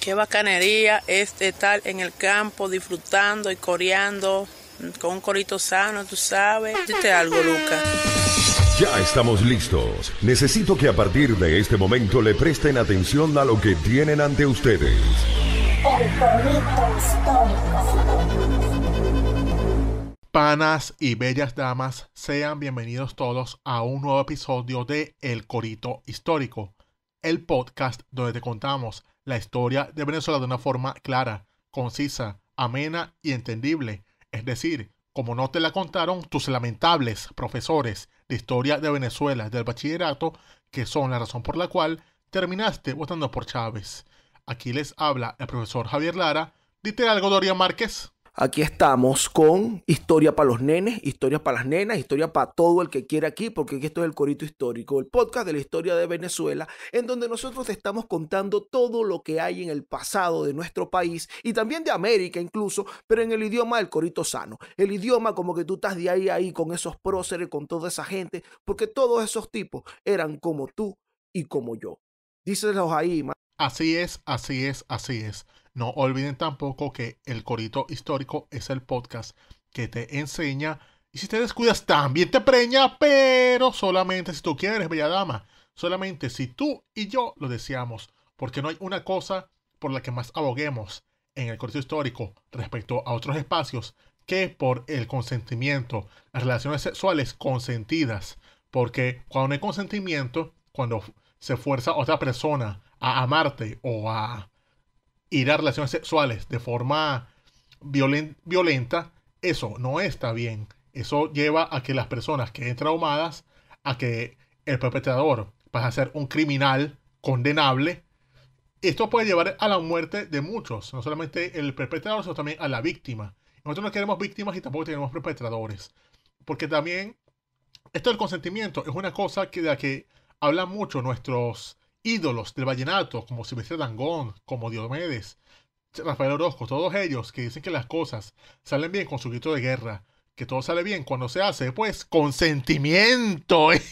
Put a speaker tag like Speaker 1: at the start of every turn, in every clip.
Speaker 1: Qué bacanería este estar en el campo disfrutando y coreando mm, con un corito sano, tú sabes. Dite algo, Luca! Ya estamos listos.
Speaker 2: Necesito que a partir de este momento le presten atención a lo que tienen ante ustedes. Panas y bellas damas, sean bienvenidos todos a un nuevo episodio de El Corito Histórico, el podcast donde te contamos la historia de Venezuela de una forma clara, concisa, amena y entendible. Es decir, como no te la contaron tus lamentables profesores de historia de Venezuela del bachillerato, que son la razón por la cual terminaste votando por Chávez. Aquí les habla el profesor Javier Lara. Dite algo, Doria Márquez.
Speaker 1: Aquí estamos con historia para los nenes, historia para las nenas, historia para todo el que quiera aquí, porque esto es el Corito Histórico, el podcast de la historia de Venezuela, en donde nosotros estamos contando todo lo que hay en el pasado de nuestro país y también de América incluso, pero en el idioma del Corito Sano. El idioma como que tú estás de ahí ahí con esos próceres, con toda esa gente, porque todos esos tipos
Speaker 2: eran como tú y como yo. Díselos ahí, Así es, así es, así es. No olviden tampoco que El Corito Histórico es el podcast que te enseña y si te descuidas también te preña, pero solamente si tú quieres, bella dama, solamente si tú y yo lo deseamos, porque no hay una cosa por la que más aboguemos en el Corito Histórico respecto a otros espacios que por el consentimiento, las relaciones sexuales consentidas, porque cuando no hay consentimiento, cuando se fuerza a otra persona a amarte o a ir a relaciones sexuales de forma violenta, eso no está bien. Eso lleva a que las personas queden traumadas, a que el perpetrador pase a ser un criminal condenable. Esto puede llevar a la muerte de muchos, no solamente el perpetrador, sino también a la víctima. Nosotros no queremos víctimas y tampoco queremos perpetradores. Porque también esto del consentimiento es una cosa que de la que hablan mucho nuestros ídolos del vallenato como Silvestre Dangón, como Diomedes, Rafael Orozco, todos ellos que dicen que las cosas salen bien con su grito de guerra, que todo sale bien cuando se hace, pues, consentimiento. Eso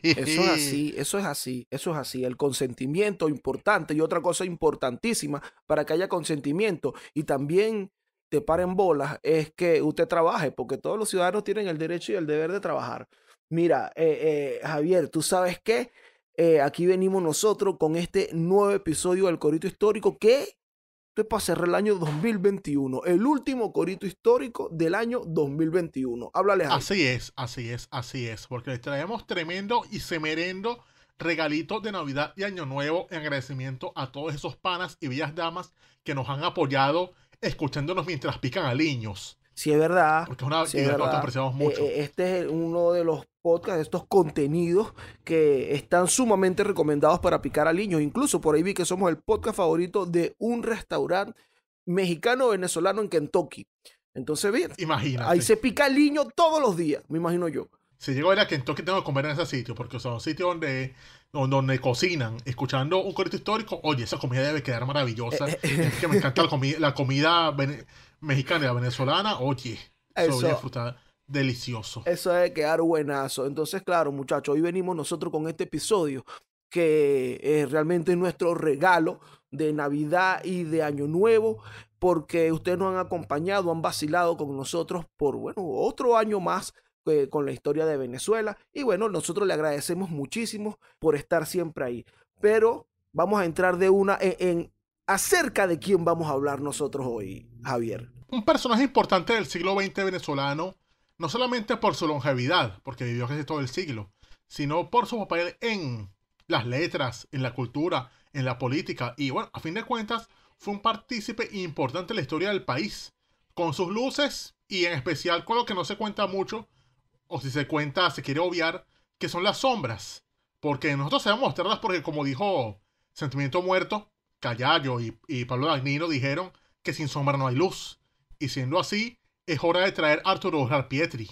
Speaker 2: es así,
Speaker 1: eso es así, eso es así. El consentimiento importante y otra cosa importantísima para que haya consentimiento y también te paren bolas es que usted trabaje, porque todos los ciudadanos tienen el derecho y el deber de trabajar. Mira, eh, eh, Javier, tú sabes qué? Eh, aquí venimos nosotros con este nuevo episodio del Corito Histórico que es para cerrar el año 2021, el último corito histórico del año 2021. Háblale Ahí. Así es,
Speaker 2: así es, así es, porque les traemos tremendo y semerendo regalitos de Navidad y Año Nuevo en agradecimiento a todos esos panas y bellas damas que nos han apoyado escuchándonos mientras pican aliños.
Speaker 1: Sí, es verdad.
Speaker 2: es eh, mucho.
Speaker 1: Eh, este es uno de los podcast estos contenidos que están sumamente recomendados para picar al niño. Incluso por ahí vi que somos el podcast favorito de un restaurante mexicano venezolano en Kentucky. Entonces, bien, Imagínate.
Speaker 2: ahí se pica al niño todos los días, me imagino yo. Si llego a ir a Kentucky, tengo que comer en ese sitio, porque son sitios donde, donde cocinan, escuchando un corte histórico. Oye, esa comida debe quedar maravillosa. Eh, eh, es que me encanta la, la comida mexicana y la venezolana. Oye, eso, voy a delicioso.
Speaker 1: Eso es quedar buenazo. Entonces, claro, muchachos, hoy venimos nosotros con este episodio que eh, es realmente nuestro regalo de Navidad y de Año Nuevo, porque ustedes nos han acompañado, han vacilado con nosotros por, bueno, otro año más eh, con la historia de Venezuela. Y bueno, nosotros le agradecemos muchísimo por estar siempre ahí. Pero vamos a entrar de una en, en acerca de quién vamos a hablar nosotros hoy, Javier.
Speaker 2: Un personaje importante del siglo XX venezolano no solamente por su longevidad, porque vivió casi todo el siglo, sino por su papel en las letras, en la cultura, en la política y bueno, a fin de cuentas fue un partícipe importante en la historia del país, con sus luces y en especial con lo que no se cuenta mucho, o si se cuenta se quiere obviar, que son las sombras, porque nosotros sabemos mostrarlas porque como dijo Sentimiento Muerto, Callayo y, y Pablo Dagnino dijeron que sin sombra no hay luz, y siendo así, es hora de traer a Arturo Pietri.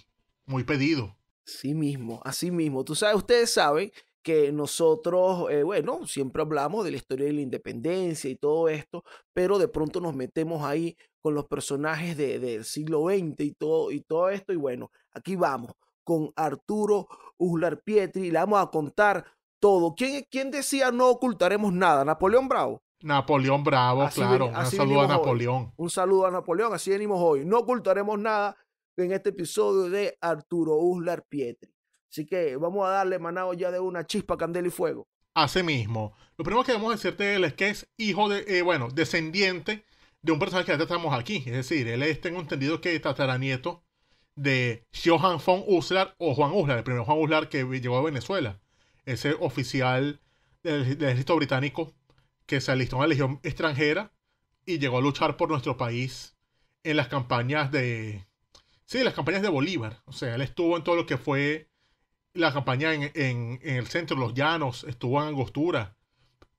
Speaker 2: Muy pedido. Sí mismo, así mismo. Tú sabes, ustedes
Speaker 1: saben que nosotros, eh, bueno, siempre hablamos de la historia de la independencia y todo esto, pero de pronto nos metemos ahí con los personajes del siglo XX y todo, y todo esto. Y bueno, aquí vamos con Arturo Uslar Pietri y le vamos a contar todo. ¿Quién, ¿Quién decía no ocultaremos nada? ¿Napoleón Bravo?
Speaker 2: Napoleón Bravo, claro. un saludo a Napoleón.
Speaker 1: Un saludo a Napoleón, así venimos hoy. No ocultaremos nada en este episodio de Arturo Uslar Pietri. Así que vamos a darle manado ya
Speaker 2: de una chispa, candela y fuego. Así mismo. Lo primero que debemos decirte es que es hijo de, eh, bueno, descendiente de un personaje que ya estamos aquí. Es decir, él es, tengo entendido que es tataranieto de Johan von Uslar o Juan Uslar, el primer Juan Uslar que llegó a Venezuela. Ese oficial del ejército británico que se alistó en la Legión extranjera y llegó a luchar por nuestro país en las campañas de... Sí, las campañas de Bolívar. O sea, él estuvo en todo lo que fue la campaña en, el centro, los llanos, estuvo en Angostura,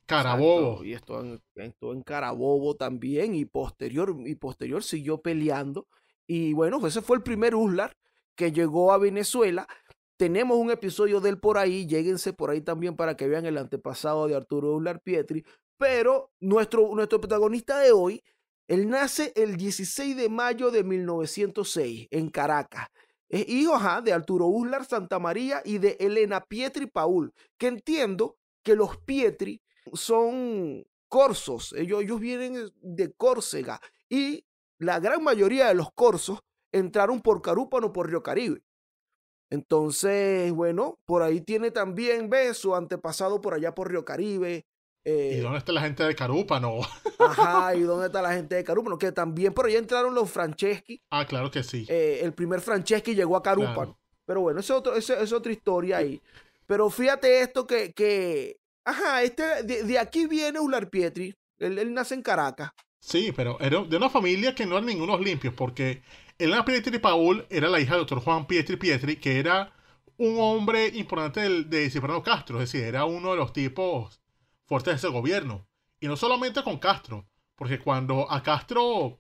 Speaker 2: Carabobo.
Speaker 1: Y estuvo en, en Carabobo también y posterior, y posterior siguió peleando. Y bueno, ese fue el primer Uslar que llegó a Venezuela. Tenemos un episodio de él por ahí, lléguense por ahí también para que vean el antepasado de Arturo Uslar Pietri, pero nuestro, nuestro protagonista de hoy, él nace el 16 de mayo de 1906 en Caracas. Es hijo de Arturo Uslar Santa María y de Elena Pietri Paul, que entiendo que los Pietri son corsos, ellos, ellos vienen de Córcega y la gran mayoría de los corsos entraron por Carúpano, por Río Caribe. Entonces, bueno, por ahí tiene también, beso su antepasado por allá por Río Caribe, eh, ¿Y dónde está la gente
Speaker 2: de Carúpano?
Speaker 1: Ajá, ¿y dónde está la gente de Carúpano? Que también por ahí entraron los Franceschi.
Speaker 2: Ah, claro que sí.
Speaker 1: Eh, el primer Franceschi llegó a Carúpano. Pero bueno, eso es, otra historia ahí. Pero fíjate esto que... ajá, este, de, aquí viene Ular Pietri. Él, nace en Caracas.
Speaker 2: Sí, pero era de una familia que no eran ningunos limpios, porque Elena Pietri Paul era la hija del doctor Juan Pietri Pietri, que era un hombre importante de, de Castro, es decir, era uno de los tipos fuertes de ese gobierno. Y no solamente con Castro, porque cuando a Castro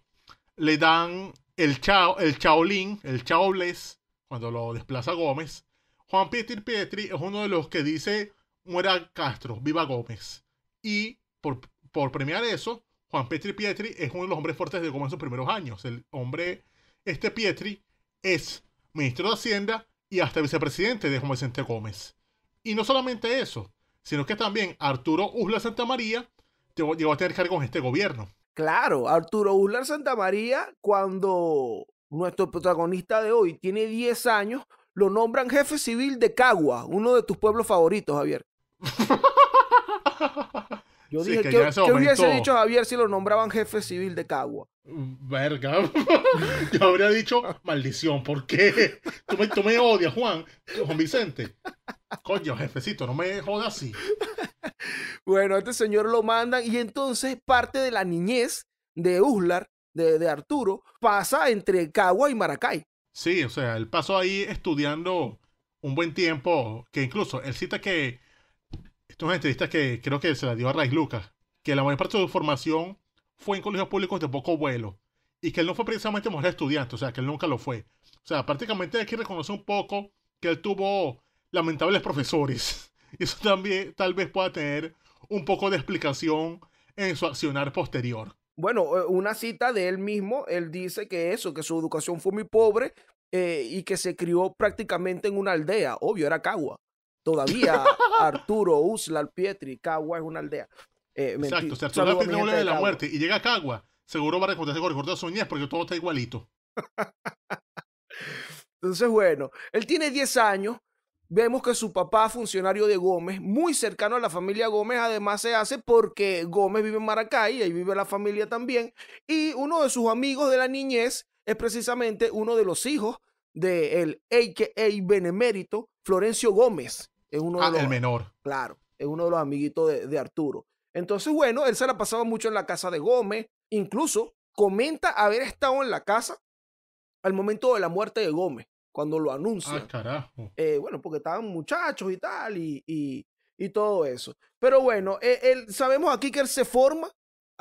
Speaker 2: le dan el, chao, el Chaolín, el les cuando lo desplaza Gómez, Juan Pietri Pietri es uno de los que dice, muera Castro, viva Gómez. Y por, premiar eso, Juan Pietri Pietri es uno de los hombres fuertes de Gómez en sus primeros años. El hombre, este Pietri, es ministro de Hacienda y hasta vicepresidente de Juan Vicente Gómez. Y no solamente eso, sino que también Arturo Uslar Santa María llegó a tener cargo en este gobierno.
Speaker 1: Claro, Arturo Uslar María cuando nuestro protagonista de hoy tiene 10 años, lo nombran jefe civil de Cagua, uno de tus pueblos favoritos,
Speaker 2: Javier. Yo dije, que, hubiese dicho
Speaker 1: Javier si lo nombraban jefe civil de Cagua? Mm,
Speaker 2: verga. Yo habría dicho, maldición, ¿por qué? Tú me, odias, Juan, Juan Vicente. Coño, jefecito, no me jodas así. Bueno, este señor lo mandan y entonces parte de
Speaker 1: la niñez de Uslar, de, de Arturo, pasa entre Cagua y Maracay.
Speaker 2: Sí, o sea, él pasó ahí estudiando un buen tiempo, que incluso él cita que una entrevista que creo que se la dio a Raiz Lucas, que la mayor parte de su formación fue en colegios públicos de poco vuelo y que él no fue precisamente mujer estudiante, o sea, que él nunca lo fue. O sea, prácticamente que reconocer un poco que él tuvo lamentables profesores. eso también tal vez pueda tener un poco de explicación en su accionar posterior.
Speaker 1: Bueno, eh, una cita de él mismo, él dice que eso, que su educación fue muy pobre eh, y que se crió prácticamente en una aldea, obvio, era Cagua. Todavía Arturo, Uslar, Pietri, Cagua es una aldea. Eh, Exacto, si Arturo tiene no de la muerte
Speaker 2: y llega a Cagua, seguro va a recordarse con recordar su porque todo está igualito. Entonces, bueno, él tiene 10 años. Vemos que su papá, funcionario
Speaker 1: de Gómez, muy cercano a la familia Gómez, además se hace porque Gómez vive en Maracay, ahí vive la familia también. Y uno de sus amigos de la niñez es precisamente uno de los hijos del de AKA Benemérito, Florencio Gómez, es uno de ah, los, menor. Claro, es uno de los amiguitos de, Arturo. Entonces, bueno, él se la pasado mucho en la casa de Gómez. Incluso comenta haber estado en la casa al momento de la muerte de Gómez, cuando lo anuncia. Ah,
Speaker 2: carajo.
Speaker 1: Eh, bueno, porque estaban muchachos y tal, y, todo eso. Pero bueno, él, e, sabemos aquí que él se forma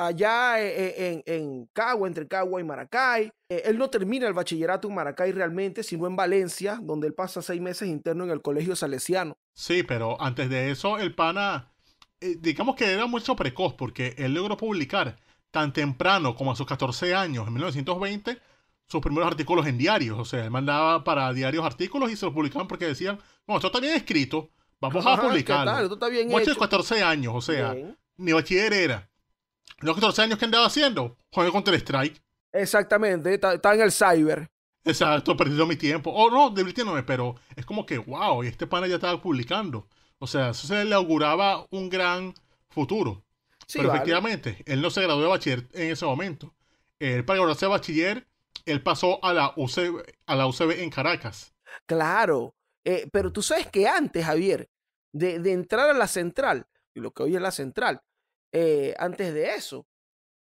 Speaker 1: allá eh, eh, en, Cagua, entre Cagua y Maracay. Eh, él no termina el bachillerato en Maracay realmente, sino en Valencia, donde él pasa seis meses interno en el colegio salesiano.
Speaker 2: Sí, pero antes de eso, el pana, digamos que era mucho precoz, porque él logró publicar tan temprano como a sus 14 años, en 1920, sus primeros artículos en diarios. O sea, él mandaba para diarios artículos y se los publicaban porque decían, no, esto está bien escrito, vamos a publicarlo. esto
Speaker 1: está bien de 14
Speaker 2: años, o sea, mi ni bachiller era. Los 14 años que andaba haciendo, contra el Strike. Exactamente, estaba en el cyber. Exacto, perdido mi tiempo. O oh, no, divirtiéndome, pero es como que, wow, y este pana ya estaba publicando. O sea, se le auguraba un gran futuro.
Speaker 1: pero efectivamente,
Speaker 2: él no se graduó de bachiller en ese momento. Él, para graduarse de bachiller, él pasó a la UCB, a la en Caracas. Claro, eh, pero tú sabes que antes, Javier, de,
Speaker 1: de entrar a la central, y lo que hoy es la central, eh, antes de eso.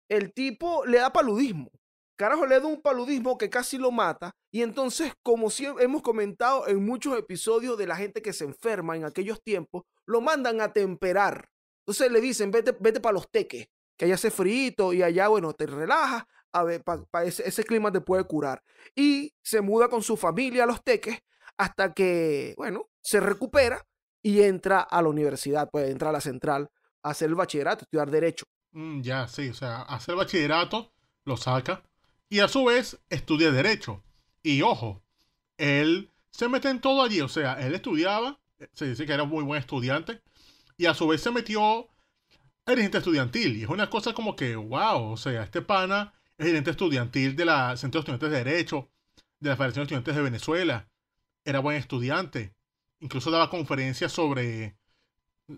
Speaker 1: El tipo le da paludismo. Carajo, le da un paludismo que casi lo mata. Y entonces, como hemos comentado en muchos episodios de la gente que se enferma en aquellos tiempos, lo mandan a temperar. Entonces le dicen, vete, vete para los teques, que allá hace frito y allá, bueno, te relajas, a ver, ese, ese, clima te puede curar. Y se muda con su familia a los teques hasta que, bueno, se recupera y entra a la universidad, puede entra a la central hacer el bachillerato, estudiar derecho.
Speaker 2: Mm, ya, sí, o sea, hacer bachillerato lo saca y a su vez estudia derecho. Y ojo, él se mete en todo allí, o sea, él estudiaba, se dice que era muy buen estudiante y a su vez se metió el ente estudiantil y es una cosa como que, wow, o sea, este pana es gerente estudiantil de la Centro de Estudiantes de Derecho, de la Federación de Estudiantes de Venezuela, era buen estudiante, incluso daba conferencias sobre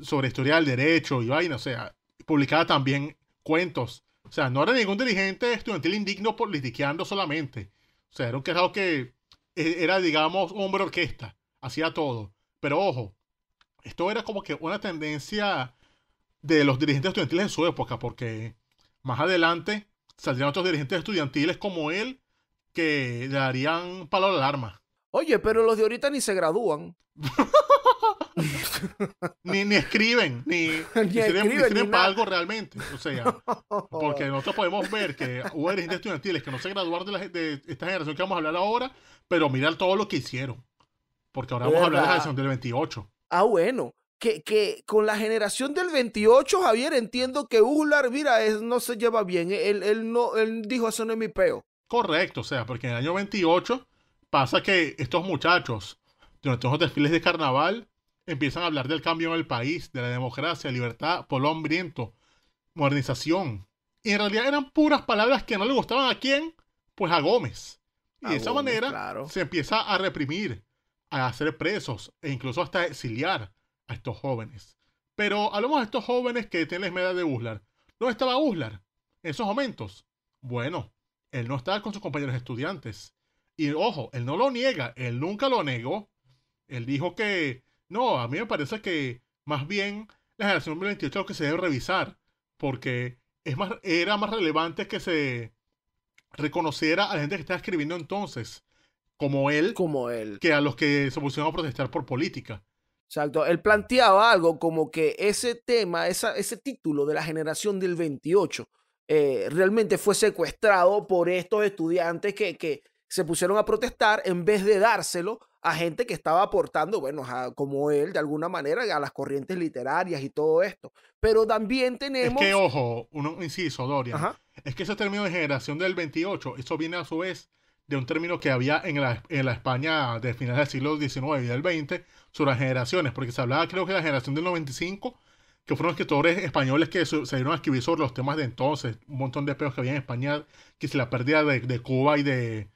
Speaker 2: sobre historia del derecho y vaina, o sea, publicaba también cuentos. O sea, no era ningún dirigente estudiantil indigno por litiqueando solamente. O sea, era un quejado que e, era, digamos, hombre orquesta, hacía todo. Pero ojo, esto era como que una tendencia de los dirigentes estudiantiles en su época, porque más adelante saldrían otros dirigentes estudiantiles como él que darían palo a la alarma. Oye, pero los de ahorita ni se gradúan. ni, ni escriben, ni, ni, para algo realmente. O sea, porque nosotros podemos ver que hubo dirigentes estudiantiles que no se graduaron de, esta generación que vamos a hablar ahora, pero mirar todo lo que hicieron. Porque ahora vamos a hablar de la generación del 28. Ah, bueno.
Speaker 1: Que, que, con la generación del 28, Javier, entiendo que Ular, mira, no se lleva
Speaker 2: bien. Él, él, no, él dijo, eso no es mi peo. Correcto, o sea, porque en el año 28 pasa que estos muchachos, durante los desfiles de carnaval, empiezan a hablar del cambio en el país, de la democracia, libertad, polo hambriento, modernización. Y en realidad eran puras palabras que no le gustaban a quién, pues a Gómez. Y de esa manera se empieza a reprimir, a hacer presos e incluso hasta exiliar a estos jóvenes. Pero hablamos de estos jóvenes que tienen la de Uslar. ¿Dónde estaba Uslar en esos momentos? Bueno, él no estaba con sus compañeros estudiantes. Y ojo, él no lo niega, él nunca lo negó. Él dijo que no, a mí me parece que más bien la generación del 28 es lo que se debe revisar, porque es más, era más relevante que se reconociera a la gente que estaba escribiendo entonces, como él, como él. que a los que se pusieron a protestar por política. Exacto, él planteaba
Speaker 1: algo como que ese tema, ese título de la generación del 28, eh, realmente fue secuestrado por estos estudiantes que, se pusieron a protestar en vez de dárselo a gente que estaba aportando, bueno, a, como él, de alguna manera, a las corrientes literarias y todo esto.
Speaker 2: Pero también tenemos... Es que, ojo, un inciso, Doria. Es que ese término de generación del 28, eso viene a su vez de un término que había en la, en la España de finales del siglo XIX y del XX sobre las generaciones, porque se hablaba, creo que de la generación del 95, que fueron escritores españoles que se dieron a escribir sobre los temas de entonces, un montón de peos que había en España, que se la pérdida de Cuba y de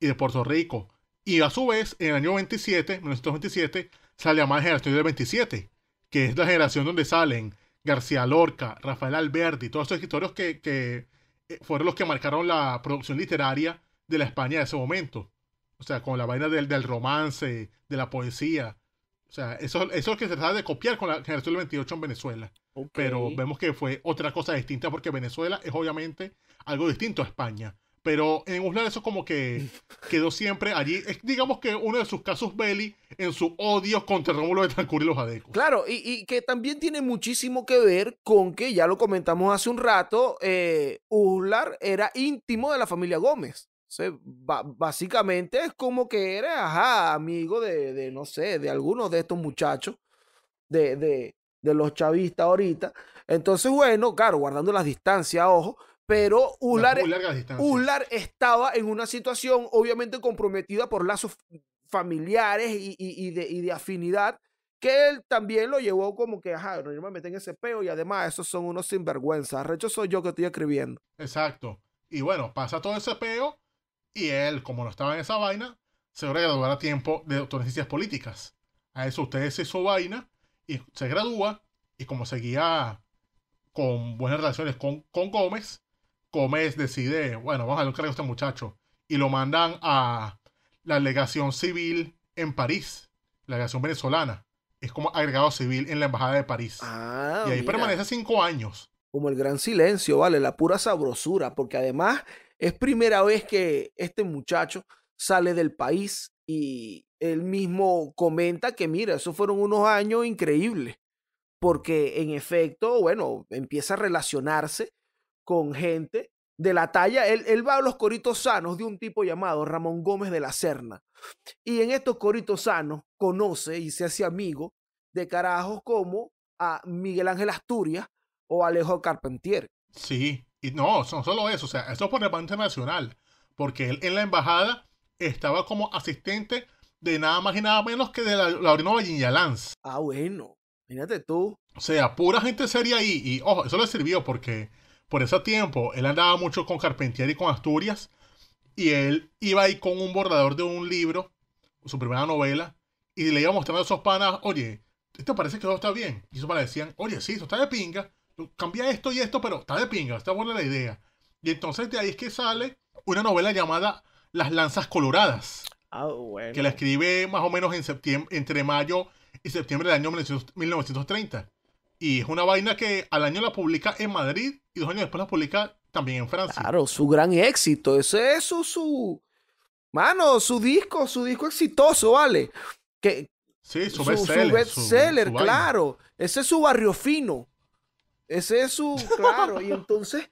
Speaker 2: y de Puerto Rico. Y a su vez, en el año 27, 1927, sale a más generación del 27, que es la generación donde salen García Lorca, Rafael Alberti, todos esos escritores que, que eh, fueron los que marcaron la producción literaria de la España de ese momento. O sea, con la vaina del, del romance, de la poesía. O sea, eso, eso es lo que se trata de copiar con la generación del 28 en Venezuela. Pero vemos que fue otra cosa distinta porque Venezuela es obviamente algo distinto a España. Pero en Uslar eso como que quedó siempre allí. digamos que uno de sus casos Belli en su odio contra Rómulo de y los adecos. Claro,
Speaker 1: y, que también tiene muchísimo que ver con que, ya lo comentamos hace un rato, eh, era íntimo de la familia Gómez. básicamente es como que era, amigo de, no sé, de algunos de estos muchachos, de, de, de los chavistas ahorita. Entonces, bueno, claro, guardando las distancias, ojo, pero Ular, Ular estaba en una situación obviamente comprometida por lazos familiares y, de, afinidad que él también lo llevó como que, ajá, no me meten en ese peo y además esos son unos sinvergüenzas. Recho soy yo que estoy escribiendo.
Speaker 2: Exacto. Y bueno, pasa todo ese peo y él, como no estaba en esa vaina, se gradúa a tiempo de doctor en ciencias políticas. A eso ustedes se su vaina y se gradúa y como seguía con buenas relaciones con, con Gómez, Gómez decide, bueno, vamos a lo que cargo este muchacho. Y lo mandan a la legación civil en París, la legación venezolana. Es como agregado civil en la Embajada de París. Ah, y ahí permanece cinco años.
Speaker 1: Como el gran silencio, vale, la pura sabrosura, porque además es primera vez que este muchacho sale del país y él mismo comenta que, mira, esos fueron unos años increíbles, porque en efecto, bueno, empieza a relacionarse con gente de la talla. Él, va a los coritos sanos de un tipo llamado Ramón Gómez de la Serna. Y en estos coritos sanos conoce y se hace amigo de carajos
Speaker 2: como a Miguel Ángel Asturias o Alejo Carpentier. Sí, y no, no solo eso, o sea, eso por Banco nacional, porque él en la embajada estaba como asistente de nada más y nada menos que de la, Laurino Vallinyalanz. Ah, bueno, Fíjate tú. O sea, pura gente seria ahí, y ojo, eso le sirvió porque por ese tiempo, él andaba mucho con Carpentier y con Asturias, y él iba ahí con un borrador de un libro, su primera novela, y le iba mostrando a esos panas, oye, esto parece que todo está bien. Y esos panas decían, oye, sí, esto está de pinga, cambia esto y esto, pero está de pinga, está buena la idea. Y entonces de ahí es que sale una novela llamada Las Lanzas Coloradas, ah, que la escribe más o menos en septiembre, entre mayo y septiembre del año 1930. Y es una vaina que al año la publica en Madrid y dos años después la publica también en Francia.
Speaker 1: Claro, su gran éxito. Ese es su, Mano, su disco, su disco exitoso, ¿vale? Que, sí, su bestseller. Su, claro. Ese es su barrio fino. Ese es su... Claro, y entonces...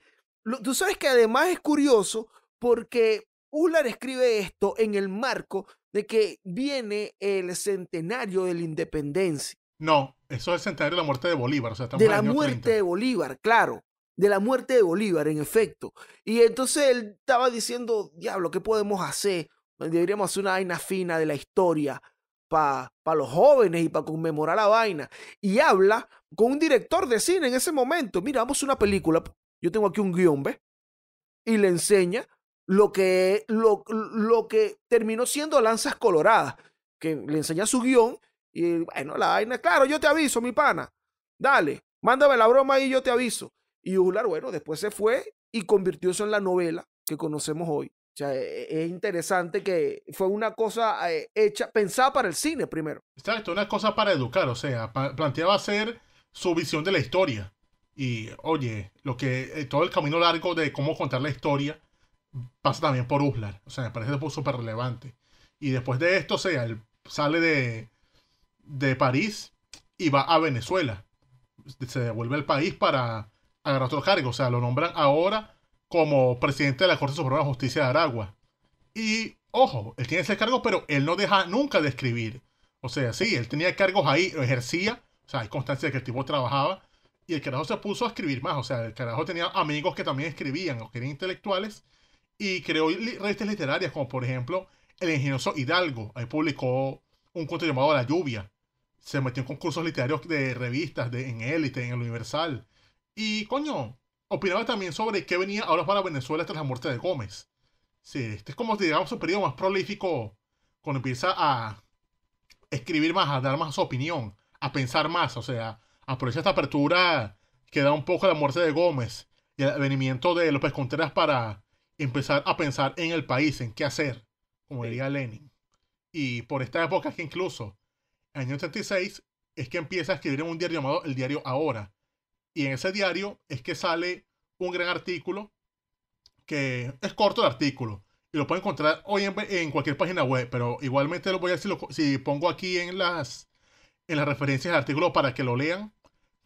Speaker 1: Tú sabes que además es curioso porque Ular escribe esto en el marco de que viene el centenario de la independencia. No, eso
Speaker 2: es el centenario de la muerte de Bolívar. de la muerte
Speaker 1: de Bolívar, claro. De la muerte de Bolívar, en efecto. Y entonces él estaba diciendo, diablo, ¿qué podemos hacer? Deberíamos hacer una vaina fina de la historia para pa los jóvenes y para conmemorar la vaina. Y habla con un director de cine en ese momento. Mira, vamos a una película. Yo tengo aquí un guión, ¿ves? Y le enseña lo que, lo, lo que terminó siendo Lanzas Coloradas, que le enseña su guión y bueno, la vaina, claro, yo te aviso, mi pana. Dale, mándame la broma y yo te aviso. Y Uslar, bueno, después se fue y convirtió eso en la novela que conocemos hoy. O sea, e, e, es interesante que fue una
Speaker 2: cosa eh, hecha, pensada para el cine primero. Exacto, una cosa para educar, o sea, planteaba ser su visión de la historia. Y oye, lo que eh, todo el camino largo de cómo contar la historia pasa también por Uslar. O sea, me parece súper relevante. Y después de esto, o sea, él sale de, de París y va a Venezuela. Se devuelve al país para agarrar otro cargo. O sea, lo nombran ahora como presidente de la Corte Suprema de Justicia de Aragua. Y, ojo, él tiene ese cargo, pero él no deja nunca de escribir. O sea, sí, él tenía cargos ahí, lo ejercía. O sea, hay constancia de que el tipo trabajaba. Y el carajo se puso a escribir más. O sea, el carajo tenía amigos que también escribían o que eran intelectuales. Y creó revistas literarias, como por ejemplo El Ingenioso Hidalgo. Ahí publicó un cuento llamado La Lluvia se metió en concursos literarios de revistas, en Élite, en el Universal. Y, coño, opinaba también sobre qué venía ahora para Venezuela tras la muerte de Gómez. Sí, este es como, digamos, su periodo más prolífico cuando empieza a escribir más, a dar más su opinión, a pensar más, o sea, aprovecha esta apertura que da un poco la muerte de Gómez y el venimiento de López Contreras para empezar a pensar en el país, en qué hacer, como diría Lenin. Y por esta época que incluso año 36 es que empieza a escribir en un diario llamado El Diario Ahora. Y en ese diario es que sale un gran artículo que es corto el artículo y lo pueden encontrar hoy en, cualquier página web, pero igualmente lo voy a decir si, pongo aquí en las, en las referencias del artículo para que lo lean,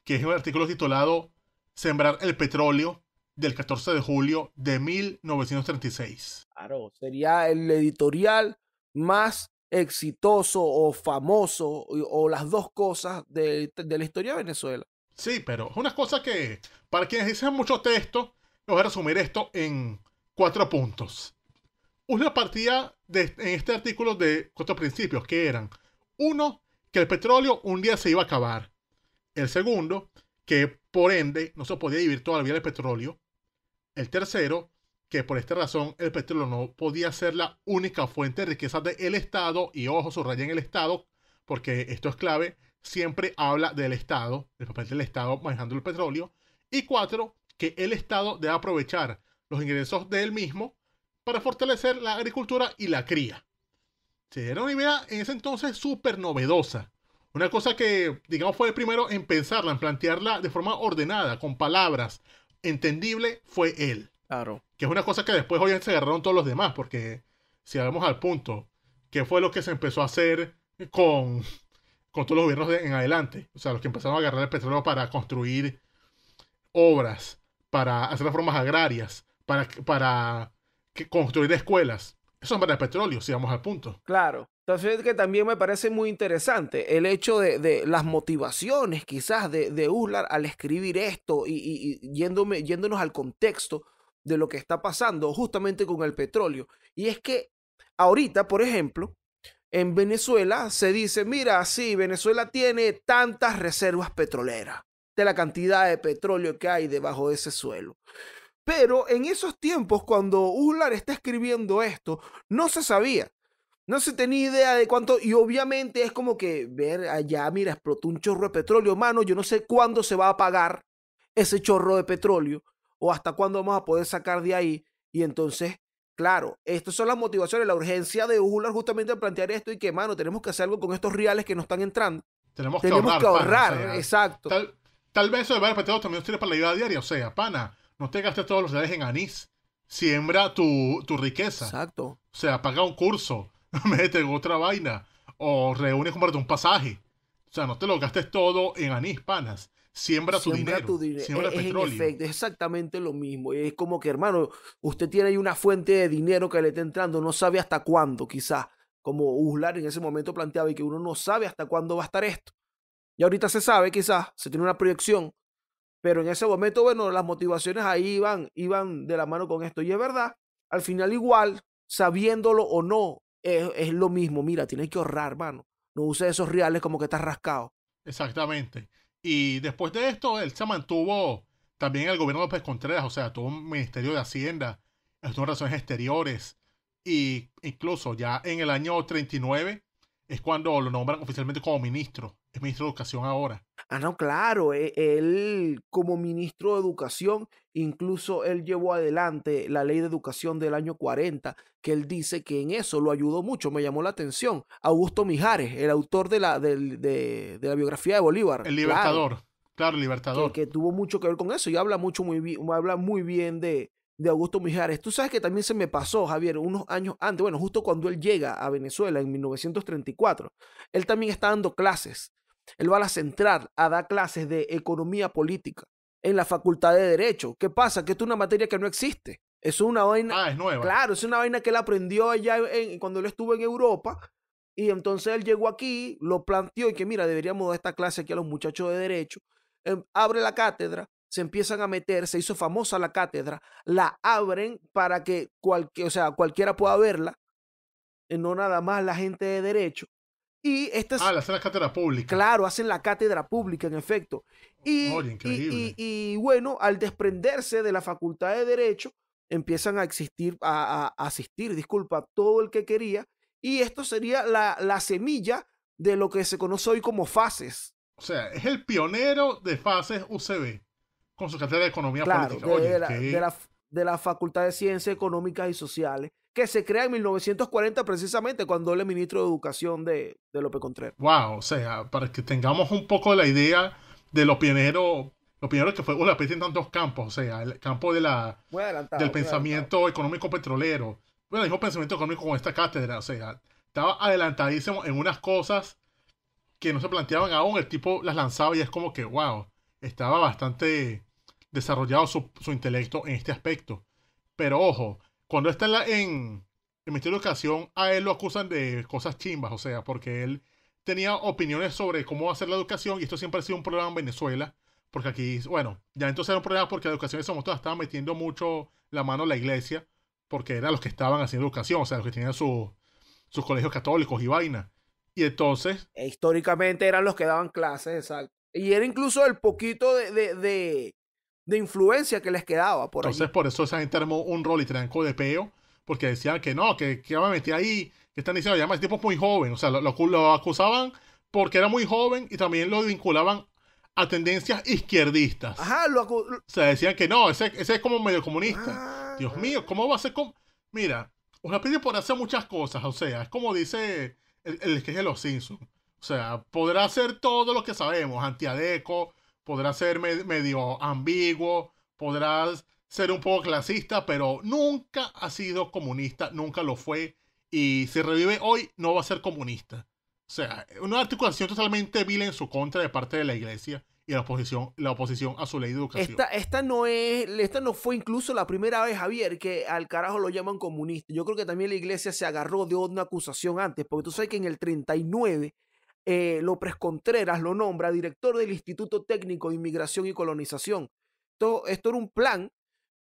Speaker 2: que es un artículo titulado Sembrar el petróleo del 14 de julio de 1936. Claro, sería el editorial
Speaker 1: más exitoso o famoso o, las dos cosas de, la
Speaker 2: historia de Venezuela. Sí, pero es una cosa que, para quienes dicen mucho texto, voy a resumir esto en cuatro puntos. Una partida de, en este artículo de cuatro principios que eran, uno, que el petróleo un día se iba a acabar. El segundo, que por ende no se podía vivir toda la vida del petróleo. El tercero, que por esta razón el petróleo no podía ser la única fuente de riqueza del Estado, y ojo, subraya en el Estado, porque esto es clave, siempre habla del Estado, el papel del Estado manejando el petróleo, y cuatro, que el Estado debe aprovechar los ingresos de mismo para fortalecer la agricultura y la cría. era una idea en ese entonces súper novedosa. Una cosa que, digamos, fue el primero en pensarla, en plantearla de forma ordenada, con palabras, entendible, fue él. Claro. Que es una cosa que después hoy se agarraron todos los demás, porque si vamos al punto, ¿qué fue lo que se empezó a hacer con, con todos los gobiernos en adelante? O sea, los que empezaron a agarrar el petróleo para construir obras, para hacer reformas agrarias, para, para construir escuelas. Eso es para el petróleo, si vamos al punto.
Speaker 1: Claro. Entonces, que también me parece muy interesante el hecho de, las motivaciones quizás de, de Uslar al escribir esto y, yéndome, yéndonos al contexto de lo que está pasando justamente con el petróleo. Y es que ahorita, por ejemplo, en Venezuela se dice, mira, sí, Venezuela tiene tantas reservas petroleras, de la cantidad de petróleo que hay debajo de ese suelo. Pero en esos tiempos, cuando Uslar está escribiendo esto, no se sabía. No se tenía idea de cuánto. Y obviamente es como que ver allá, mira, explotó un chorro de petróleo, mano. Yo no sé cuándo se va a apagar ese chorro de petróleo o hasta cuándo vamos a poder sacar de ahí. Y entonces, claro, estas son las motivaciones, la urgencia de ujular justamente
Speaker 2: de plantear esto y que, mano, tenemos que hacer algo con estos reales que nos están entrando. Tenemos, que ahorrar. exacto. Tal, vez eso de varios también sirve para la vida diaria. O sea, pana, no te gastes todos los reales en anís. Siembra tu, tu riqueza. Exacto. O sea, paga un curso, mete otra vaina o reúne y un pasaje. O sea, no te lo gastes todo en anís, panas siembra, su dinero, tu dinero. Siembra es,
Speaker 1: es exactamente lo mismo. Es como que, hermano, usted tiene ahí una fuente de dinero que le está entrando, no sabe hasta cuándo, quizás. Como Uslar en ese momento planteaba y que uno no sabe hasta cuándo va a estar esto. Y ahorita se sabe, quizás, se tiene una proyección. Pero en ese momento, bueno, las motivaciones ahí iban, iban de la mano con esto. Y es verdad, al final igual, sabiéndolo o no, es, es lo mismo. Mira, tienes que ahorrar, hermano. No uses esos reales como que estás rascado.
Speaker 2: Exactamente. Y después de esto, él se mantuvo también en el gobierno de López Contreras, o sea, tuvo un ministerio de Hacienda, estuvo relaciones exteriores, y incluso ya en el año 39 es cuando lo nombran oficialmente como ministro es ministro de Educación ahora. Ah,
Speaker 1: no, claro, e, él como ministro de Educación, incluso él llevó adelante la ley de educación del año 40, que él dice que en eso lo ayudó mucho, me llamó la atención. Augusto Mijares, el autor de la, de, la biografía de Bolívar. El libertador, claro, el libertador. Que, tuvo mucho que ver con eso y habla mucho, muy bien, habla muy bien de, de Augusto Mijares. Tú sabes que también se me pasó, Javier, unos años antes, bueno, justo cuando él llega a Venezuela en 1934, él también está dando clases él va a la central a dar clases de economía política en la facultad de Derecho. ¿Qué pasa? Que es una materia que no existe. Es una vaina. Ah, es nueva. Claro, es una vaina que él aprendió allá cuando él estuvo en Europa. Y entonces él llegó aquí, lo planteó y que mira, deberíamos dar esta clase aquí a los muchachos de Derecho. Em, abre la cátedra, se empiezan a meter, se hizo famosa la cátedra, la abren para que o sea, cualquiera pueda verla, eh, no nada más la gente de derecho, y estas, ah, la cátedra pública. Claro, hacen la cátedra pública, en efecto. Y, y, bueno, al desprenderse de la Facultad de Derecho, empiezan a existir, a, asistir, disculpa, todo el que quería. Y esto sería la, la semilla de lo que se conoce hoy como fases.
Speaker 2: O sea, es el pionero de fases UCB, con su cátedra de economía política. la,
Speaker 1: de la Facultad de Ciencias Económicas y Sociales, que se crea en 1940 precisamente cuando él ministro de Educación de, de López
Speaker 2: Contreras. Wow, o sea, para que tengamos un poco la idea de lo pionero, lo pionero que fue especie en tantos campos, o sea, el campo de la, del pensamiento económico petrolero, bueno, mismo pensamiento económico con esta cátedra, o sea, estaba adelantadísimo en unas cosas que no se planteaban aún, el tipo las lanzaba y es como que, wow, estaba bastante desarrollado su, su intelecto en este aspecto. Pero ojo, cuando está en, la, en el Ministerio de Educación, a él lo acusan de cosas chimbas, o sea, porque él tenía opiniones sobre cómo hacer la educación y esto siempre ha sido un problema en Venezuela, porque aquí, bueno, ya entonces era un problema porque la educación en ese estaba metiendo mucho la mano a la iglesia, porque eran los que estaban haciendo educación, o sea, los que tenían sus colegios católicos y vaina. Y entonces... E históricamente eran los que daban clases, exacto. Y era incluso el poquito de, de, de influencia que les quedaba por Entonces, por eso esa gente armó un rol y tranco de peo, porque decían que no, que, que me metí ahí, que están diciendo, además, el este tipo muy joven, o sea, lo, acusaban porque era muy joven y también lo vinculaban a tendencias izquierdistas. Ajá, lo O sea, decían que no, ese, es como medio comunista. Ah. Dios mío, ¿cómo va a ser con, Mira, una pide por hacer muchas cosas, o sea, es como dice el, el que es de los Simpsons. O sea, podrá hacer todo lo que sabemos, antiadeco, podrá ser medio ambiguo, podrá ser un poco clasista, pero nunca ha sido comunista, nunca lo fue. Y si revive hoy, no va a ser comunista. O sea, una articulación totalmente vil en su contra de parte de la iglesia y la oposición, a su ley de educación. Esta, no es, esta no fue incluso la primera
Speaker 1: vez, Javier, que al carajo lo llaman comunista. Yo creo que también la iglesia se agarró de una acusación antes, porque tú sabes que en el 39 eh, López Contreras lo nombra director del Instituto Técnico de Inmigración y Colonización. Esto, esto era un plan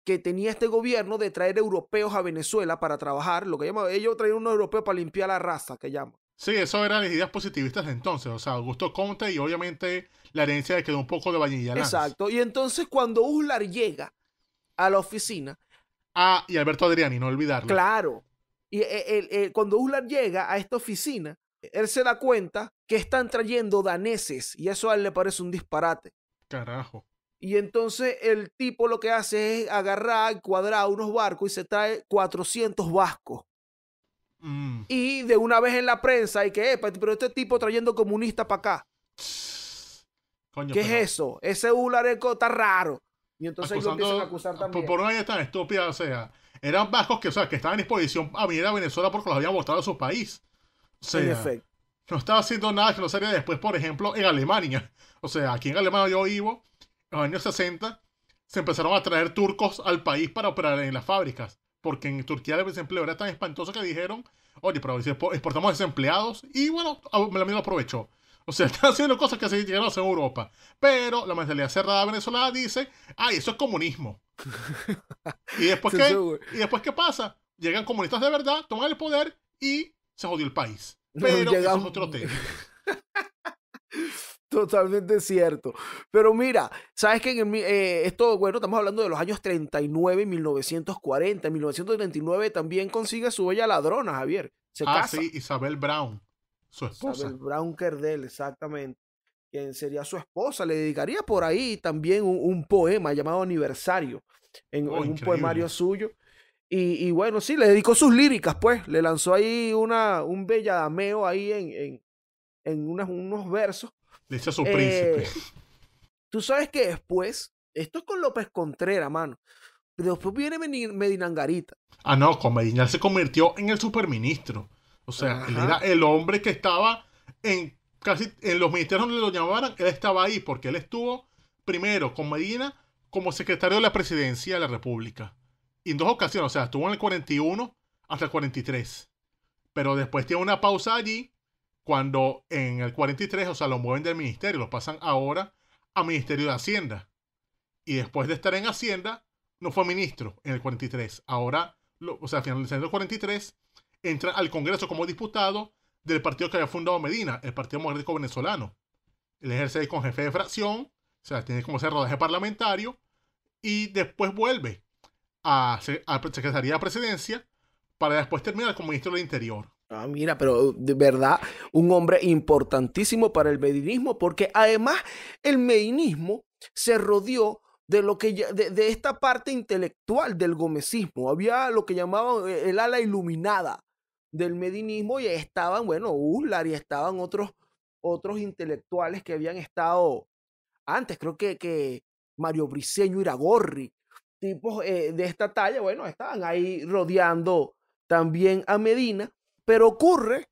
Speaker 1: que tenía este gobierno de traer europeos a Venezuela para trabajar, lo que llaman, ellos traer unos europeos para limpiar la raza,
Speaker 2: que llaman. Sí, eso eran las ideas positivistas de entonces, o sea, Augusto Conte y obviamente la herencia de quedó un poco de Vainilla Exacto, y entonces cuando Uslar llega a la oficina...
Speaker 1: Ah, y Alberto Adriani, no olvidarlo. Claro, y eh, eh, cuando Uslar llega a esta oficina, él se da cuenta que están trayendo daneses y eso a él le parece un disparate. Carajo. Y entonces el tipo lo que hace es agarrar, y cuadrar unos barcos y se trae 400 vascos. Mm. Y de una vez en la prensa, y que, pero este tipo trayendo comunistas para acá. Coño,
Speaker 2: ¿Qué es eso? Ese Ulareco está raro. Y entonces ellos empiezan a
Speaker 1: acusar también. Por, por una
Speaker 2: tan estúpida, o sea, eran vascos que, sea, que estaban en disposición a venir a Venezuela porque los habían votado a su país. No estaba haciendo nada que no sería después, por ejemplo, en Alemania. O sea, aquí en Alemania yo vivo, en los años 60, se empezaron a traer turcos al país para operar en las fábricas. Porque en Turquía el desempleo era tan espantoso que dijeron, oye, pero exportamos desempleados, y bueno, la misma aprovechó. O sea, están haciendo cosas que se llegaron a en Europa. Pero la mentalidad cerrada venezolana dice, ay, eso es comunismo. ¿Y después qué? ¿Y después qué pasa? Llegan comunistas de verdad, toman el poder y se jodió el país. Pero Llegamos... otro tema.
Speaker 1: Totalmente cierto. Pero mira, sabes que en eh, esto, bueno, estamos hablando de los años 39 y 1940. En 1939 también consigue su bella ladrona, Javier. Se ah, sí,
Speaker 2: Isabel Brown, su esposa. Isabel Brown Kerdel, exactamente.
Speaker 1: Quien sería su esposa. Le dedicaría por ahí también un, poema llamado Aniversario. en oh, un poemario suyo. Y, bueno, sí, le dedicó sus líricas, pues. Le lanzó ahí una, un belladameo ahí en, en, unos versos.
Speaker 2: Le a su eh, príncipe.
Speaker 1: Tú sabes que después, esto es con López Contreras, mano. Después viene
Speaker 2: Medinangarita. Ah, no, con Medina se convirtió en el superministro. O sea, él era el hombre que estaba en casi en los ministerios donde lo llamaban, él estaba ahí porque él estuvo primero con Medina como secretario de la presidencia de la República y en dos ocasiones, o sea, estuvo en el 41 hasta el 43. Pero después tiene una pausa allí, cuando en el 43, o sea, lo mueven del ministerio, lo pasan ahora a Ministerio de Hacienda. Y después de estar en Hacienda, no fue ministro en el 43. Ahora, o sea, finalizando el 43, entra al Congreso como diputado del partido que había fundado Medina, el Partido Democrático Venezolano. Él ejerce con jefe de fracción, o sea, tiene como ese rodaje parlamentario, y después vuelve a, Secretaría de Presidencia para después terminar como ministro del Interior.
Speaker 1: Ah, mira, pero de verdad, un hombre importantísimo para el medinismo, porque además el medinismo se rodeó de lo que de, esta parte intelectual del gomecismo. Había lo que llamaban eh, el ala iluminada del medinismo y estaban, bueno, Uslar y estaban otros, otros intelectuales que habían estado antes. Creo que, que Mario Briceño Iragorri tipos eh, de esta talla, bueno, estaban ahí rodeando también a Medina, pero ocurre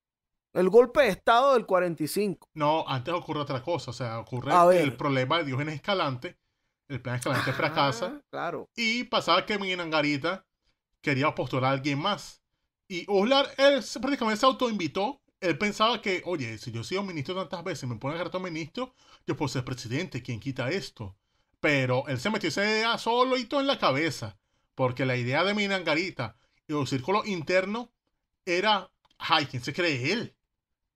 Speaker 2: el golpe de Estado del 45. No, antes ocurre otra cosa, o sea, ocurre el problema de Diógenes Escalante, el plan Escalante fracasa, claro. y pasaba que Garita quería postular a alguien más. Y Uslar, él prácticamente se autoinvitó, él pensaba que, oye, si yo he sido ministro tantas veces, me ponen a ministro, yo puedo ser presidente, ¿quién quita esto? pero él se metió esa idea solo y todo en la cabeza, porque la idea de Minangarita y los círculos internos era, ay, ¿quién se cree él?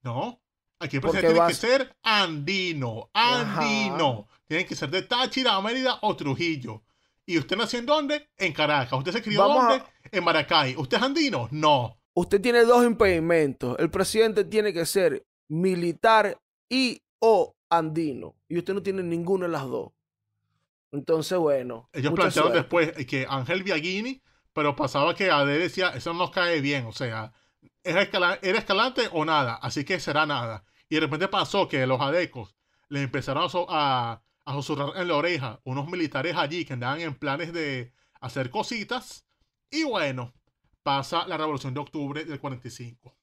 Speaker 2: ¿No? Aquí el presidente tiene que ser andino, andino. Tiene que ser de Táchira, Mérida o Trujillo. ¿Y usted nació en dónde? En Caracas. ¿Usted se crió dónde? En Maracay. ¿Usted es andino? No.
Speaker 1: Usted tiene dos impedimentos. El presidente tiene que ser militar y o andino. Y usted no tiene ninguno de las dos. Entonces, bueno. Ellos plantearon
Speaker 2: después que Ángel Biaghini, pero pasaba que AD decía, eso no nos cae bien, o sea, ¿era, escalante o nada, así que será nada. Y de repente pasó que los adecos le empezaron a, a susurrar en la oreja unos militares allí que andaban en planes de hacer cositas. Y bueno, pasa la revolución de octubre del 45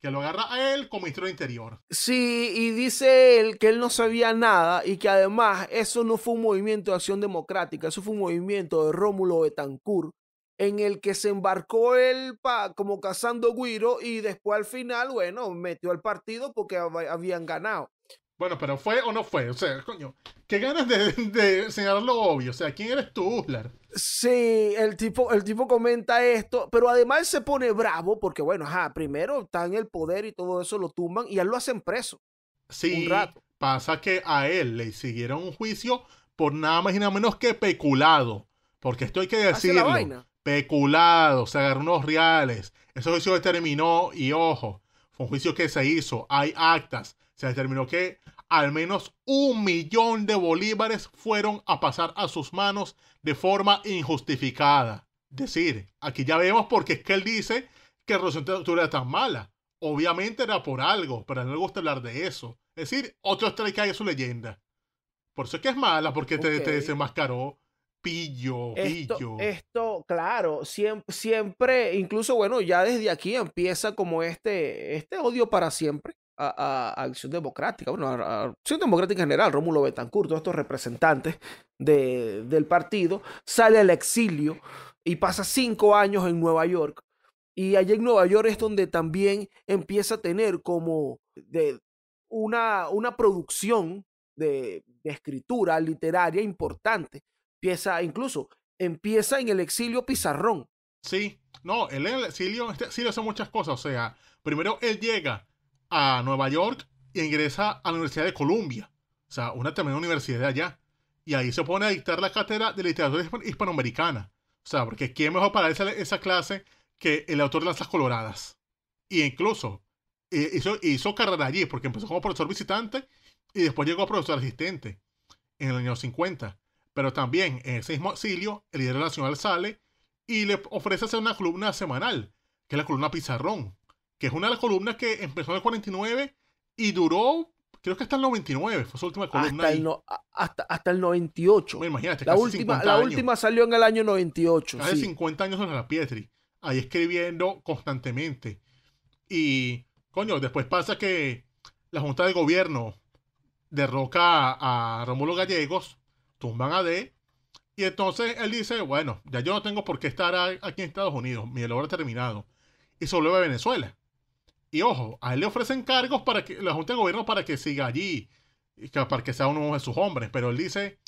Speaker 2: que lo agarra a él como ministro de Interior.
Speaker 1: Sí, y dice él que él no sabía nada y que además eso no fue un movimiento de acción democrática, eso fue un movimiento de Rómulo Betancourt en el que se embarcó él como cazando guiro y después al final, bueno, metió al partido porque habían ganado.
Speaker 2: Bueno, pero fue o no fue. O sea, coño, qué ganas de, señalar lo obvio. O sea, ¿quién eres tú, Uslar? Sí, el tipo, el
Speaker 1: tipo comenta esto, pero además se pone bravo porque, bueno, ajá, primero está en el poder y todo
Speaker 2: eso lo tumban y a él lo hacen preso. Sí, pasa que a él le siguieron un juicio por nada más y nada menos que peculado. Porque esto hay que decirlo. Peculado, se agarró unos reales. Ese juicio terminó, y ojo, fue un juicio que se hizo. Hay actas se determinó que al menos un millón de bolívares fueron a pasar a sus manos de forma injustificada. Es decir, aquí ya vemos por qué es que él dice que la era tan mala. Obviamente era por algo, pero no le gusta hablar de eso. Es decir, otro que hay su leyenda. Por eso es que es mala, porque te, desenmascaró pillo, pillo.
Speaker 1: Esto, claro, siempre, siempre, incluso bueno, ya desde aquí empieza como este, este odio para siempre a, a, Acción Democrática, bueno, a, Acción Democrática en general, Rómulo Betancourt, todos estos representantes del partido, sale al exilio y pasa cinco años en Nueva York. Y allí en Nueva York es donde también empieza a tener como de una, una producción de, escritura literaria importante. Empieza, incluso empieza en el exilio Pizarrón.
Speaker 2: Sí, no, el exilio, este exilio hace muchas cosas. O sea, primero él llega a Nueva York e ingresa a la Universidad de Columbia, o sea, una tremenda universidad de allá. Y ahí se pone a dictar la cátedra de literatura hispanoamericana. O sea, porque ¿quién mejor para esa, clase que el autor de las Coloradas? Y incluso eh, hizo, hizo carrera allí, porque empezó como profesor visitante y después llegó a profesor asistente en el año 50. Pero también en ese mismo auxilio, el líder nacional sale y le ofrece hacer una columna semanal, que es la columna Pizarrón, que es una de las columnas que empezó en el 49 y duró, creo que hasta el 99, fue su última columna. Hasta, el, hasta, el 98. Me la, última, la última salió en el año 98. Hace 50 años en la Pietri, ahí escribiendo constantemente. Y, coño, después pasa que la Junta de Gobierno derroca a, a Romulo Gallegos, tumban a D. Y entonces él dice, bueno, ya yo no tengo por qué estar aquí en Estados Unidos, mi labor ha terminado. Y se vuelve a Venezuela. Y ojo, a él le ofrecen cargos para que la Junta de Gobierno para que siga allí, y para que sea uno de sus hombres, pero él dice,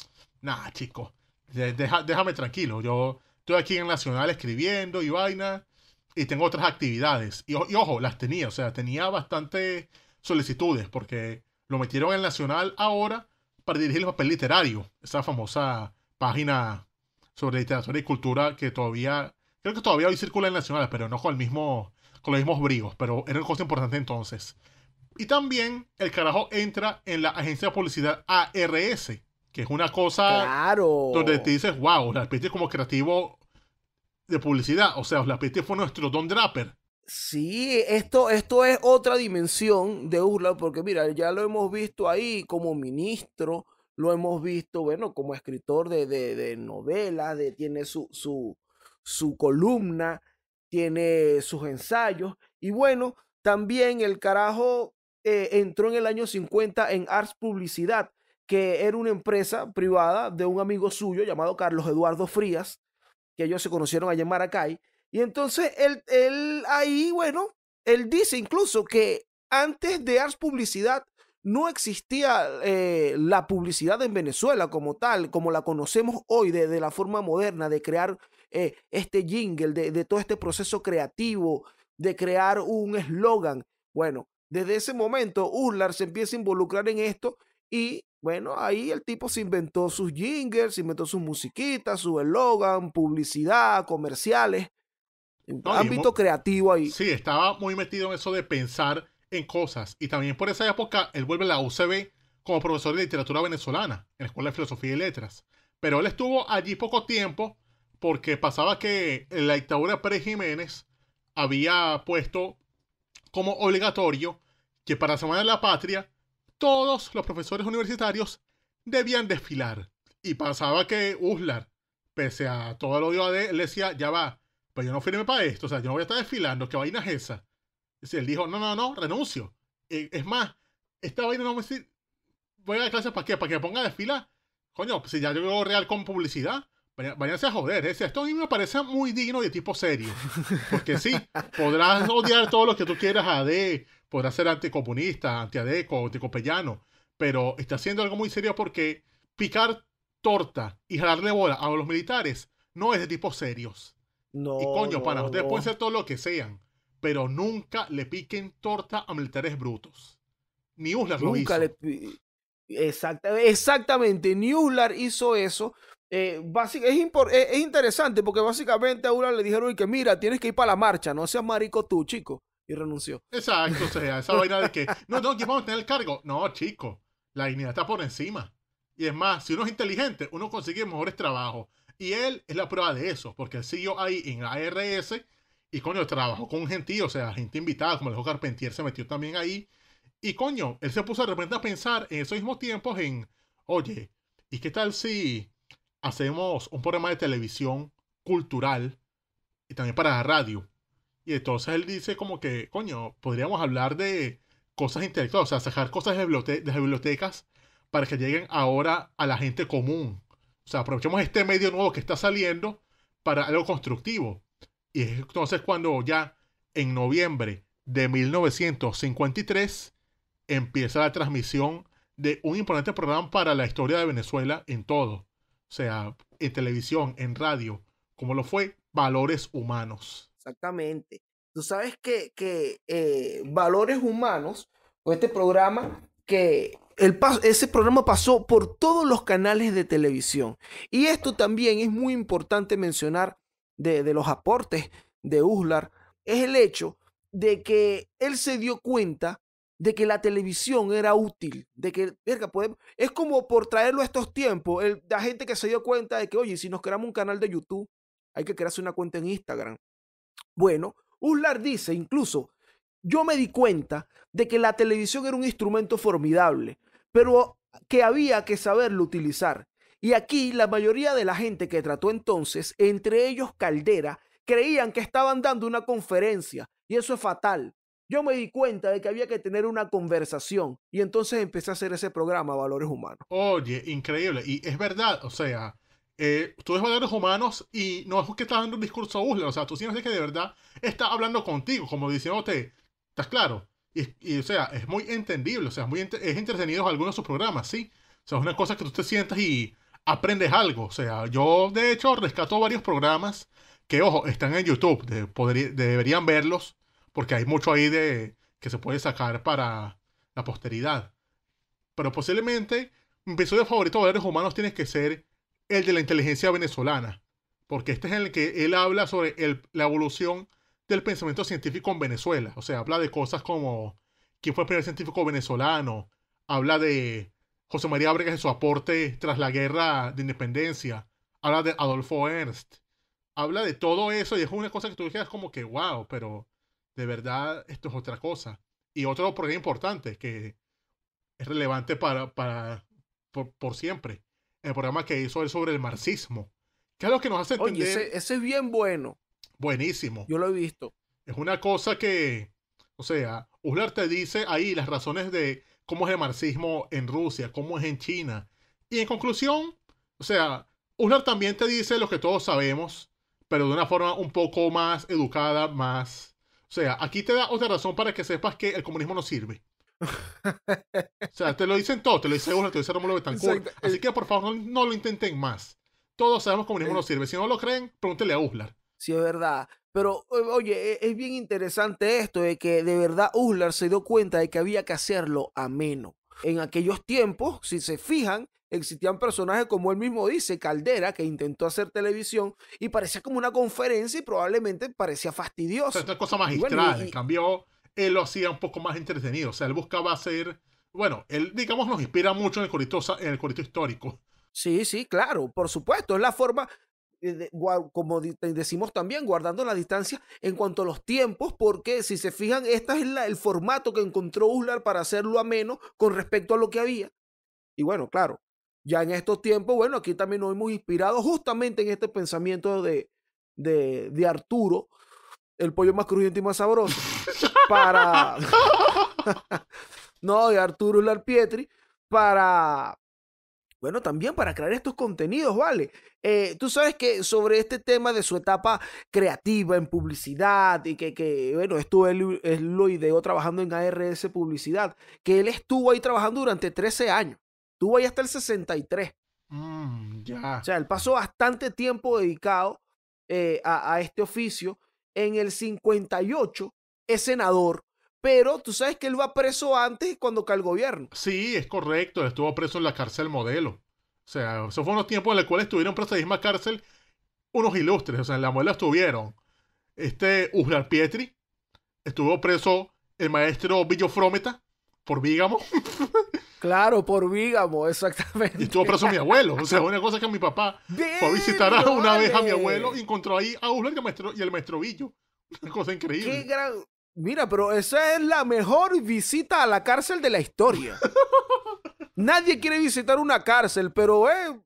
Speaker 2: nah, chicos. déjame tranquilo, yo estoy aquí en Nacional escribiendo y vaina, y tengo otras actividades. Y, y ojo, las tenía, o sea, tenía bastantes solicitudes, porque lo metieron en Nacional ahora para dirigir el papel literario, esa famosa página sobre literatura y cultura que todavía, creo que todavía hoy circula en Nacional, pero no con el mismo con los mismos brigos, pero era una cosa importante entonces. Y también el carajo entra en la agencia de publicidad ARS, que es una cosa claro. donde te dices, wow, la PT como creativo de publicidad. O sea, la PT fue nuestro Don Draper. Sí, esto, esto es otra
Speaker 1: dimensión de Urla, porque mira, ya lo hemos visto ahí como ministro, lo hemos visto, bueno, como escritor de, novelas, de, tiene su, su, su columna, tiene sus ensayos. Y bueno, también el carajo eh, entró en el año 50 en Arts Publicidad, que era una empresa privada de un amigo suyo llamado Carlos Eduardo Frías, que ellos se conocieron allá en Maracay. Y entonces él, él ahí, bueno, él dice incluso que antes de Arts Publicidad no existía eh, la publicidad en Venezuela como tal, como la conocemos hoy, de la forma moderna de crear eh, este jingle, de, todo este proceso creativo, de crear un eslogan. Bueno, desde ese momento Urlar se empieza a involucrar en esto y bueno, ahí el tipo se inventó sus jingles, se inventó sus musiquitas, su eslogan, publicidad, comerciales.
Speaker 2: No, ámbito creativo ahí. Sí, estaba muy metido en eso de pensar en cosas. Y también por esa época él vuelve a la UCB como profesor de literatura venezolana en la Escuela de Filosofía y Letras. Pero él estuvo allí poco tiempo porque pasaba que la dictadura Pérez Jiménez había puesto como obligatorio que para la Semana de la Patria todos los profesores universitarios debían desfilar. Y pasaba que Uslar, pese a todo el odio a él, decía, ya va, pero pues yo no firme para esto, o sea, yo no voy a estar desfilando, ¿qué vaina es esa? Y él dijo, no, no, no, renuncio. Eh, es más, esta vaina no me sirve. Voy a dar clases para qué, para que me ponga a desfilar. Coño, si ya yo veo real con publicidad, váyanse a joder. ¿eh? Esto a mí me parece muy digno de tipo serio. Porque sí, podrás odiar todo lo que tú quieras a AD, podrás ser anticomunista, antiadeco, anticopellano, pero está haciendo algo muy serio porque picar torta y jalarle bola a los militares no es de tipo serios. No, y coño, para ustedes pueden ser todo lo que sean, pero nunca le piquen torta a militares brutos. Ni Uslar lo hizo. Le... exactamente, exactamente,
Speaker 1: Newlar hizo eso eh, es, eh, es, interesante porque básicamente a le
Speaker 2: dijeron que mira, tienes que ir para la marcha, no seas marico tú, chico. Y renunció. Exacto, o sea, esa vaina de que no, no, que vamos a tener el cargo. No, chico, la dignidad está por encima. Y es más, si uno es inteligente, uno consigue mejores trabajos. Y él es la prueba de eso, porque él siguió ahí en ARS y coño, trabajó con gente, o sea, gente invitada, como el Carpentier se metió también ahí. Y coño, él se puso de repente a pensar en esos mismos tiempos en, oye, ¿y qué tal si hacemos un programa de televisión cultural y también para la radio. Y entonces él dice como que, coño, podríamos hablar de cosas intelectuales, o sea, sacar cosas de, de bibliotecas para que lleguen ahora a la gente común. O sea, aprovechemos este medio nuevo que está saliendo para algo constructivo. Y es entonces cuando ya en noviembre de 1953 empieza la transmisión de un importante programa para la historia de Venezuela en todo sea, en televisión, en radio, como lo fue, valores humanos.
Speaker 1: Exactamente. Tú sabes que, eh, valores humanos, este programa, que el ese programa pasó por todos los canales de televisión. Y esto también es muy importante mencionar de, de los aportes de Uslar, es el hecho de que él se dio cuenta de que la televisión era útil, de que, verga, es como por traerlo a estos tiempos, la gente que se dio cuenta de que, oye, si nos creamos un canal de YouTube, hay que crearse una cuenta en Instagram. Bueno, Uslar dice incluso, yo me di cuenta de que la televisión era un instrumento formidable, pero que había que saberlo utilizar. Y aquí la mayoría de la gente que trató entonces, entre ellos Caldera, creían que estaban dando una conferencia, y eso es fatal, yo me di cuenta de que había que tener una conversación y entonces empecé a hacer ese programa Valores Humanos.
Speaker 2: Oye, increíble. Y es verdad, o sea, eh, tú ves valores humanos y no es que estás dando un discurso burla, o sea, tú sientes que de verdad está hablando contigo, como diciéndote, ¿estás claro? Y, o sea, es muy entendible, o sea, es, muy es entretenido algunos de sus programas, ¿sí? O sea, es una cosa que tú te sientas y aprendes algo, o sea, yo de hecho rescato varios programas que, ojo, están en YouTube, de, deberían verlos porque hay mucho ahí de, que se puede sacar para la posteridad. Pero posiblemente mi episodio favorito de valores humanos tiene que ser el de la inteligencia venezolana, porque este es en el que él habla sobre la evolución del pensamiento científico en Venezuela. O sea, habla de cosas como quién fue el primer científico venezolano, habla de José María Ábregas y su aporte tras la guerra de independencia, habla de Adolfo Ernst, habla de todo eso y es una cosa que tú dijeras como que, wow, pero de verdad esto es otra cosa. Y otro programa importante que es relevante para, por, siempre, el programa que hizo él sobre el marxismo. Que es lo que nos hace entender. ese, ese es bien bueno. Buenísimo. Yo lo he visto. Es una cosa que, o sea, Uslar te dice ahí las razones de cómo es el marxismo en Rusia, cómo es en China. Y en conclusión, o sea, Uslar también te dice lo que todos sabemos, pero de una forma un poco más educada, más o sea, aquí te da otra razón para que sepas que el comunismo no sirve. o sea, te lo dicen todos, te lo dice Uslar, te lo dice Romulo Betancourt. Así que por favor no, lo intenten más. Todos sabemos que el comunismo no sirve. Si no lo creen, pregúntele a Uslar. Sí, es
Speaker 1: verdad. Pero, eh, oye, e, es bien interesante esto de que de verdad Uslar se dio cuenta de que había que hacerlo ameno. En aquellos tiempos, si se fijan, existían personajes como él mismo dice, Caldera, que intentó hacer televisión y parecía como una conferencia y
Speaker 2: probablemente parecía fastidioso. O sea, esta cosa magistral, en cambio, él lo hacía un poco más entretenido, o sea, él buscaba hacer, bueno, él, digamos, nos inspira mucho en el corito, en el histórico. Sí, sí, claro, por supuesto, es la forma, eh, como decimos también, guardando
Speaker 1: la distancia en cuanto a los tiempos, porque si se fijan, este es el formato que encontró Uslar para hacerlo ameno con respecto a lo que había. Y bueno, claro, ya en estos tiempos, bueno, aquí también nos hemos inspirado justamente en este pensamiento de, de, Arturo, el pollo más crujiente y más sabroso, para... no, de Arturo Larpietri, para... Bueno, también para crear estos contenidos, ¿vale? Eh, tú sabes que sobre este tema de su etapa creativa en publicidad y que, que bueno, esto es lo ideó trabajando en ARS Publicidad, que él estuvo ahí trabajando durante 13 años. Tuvo ahí hasta el 63.
Speaker 2: Mm,
Speaker 1: O sea, él pasó bastante tiempo dedicado eh, a, este oficio. En el 58 es senador, pero tú sabes que él va
Speaker 2: preso antes cuando cae el gobierno. Sí, es correcto. Estuvo preso en la cárcel modelo. O sea, esos fueron los tiempos en los cuales estuvieron presos en la misma cárcel unos ilustres. O sea, en la modelo estuvieron. Este Uslar Pietri estuvo preso el maestro Villofrómeta, por Vígamo? Claro, por Vígamo, exactamente. Y estuvo preso mi abuelo. O sea, una cosa que mi papá fue a visitar una vez a mi abuelo y encontró ahí a Uslar y el maestro Villo. Una cosa increíble. Mira, pero esa es la mejor visita
Speaker 1: a la cárcel de la historia. Nadie quiere visitar una cárcel, pero eh,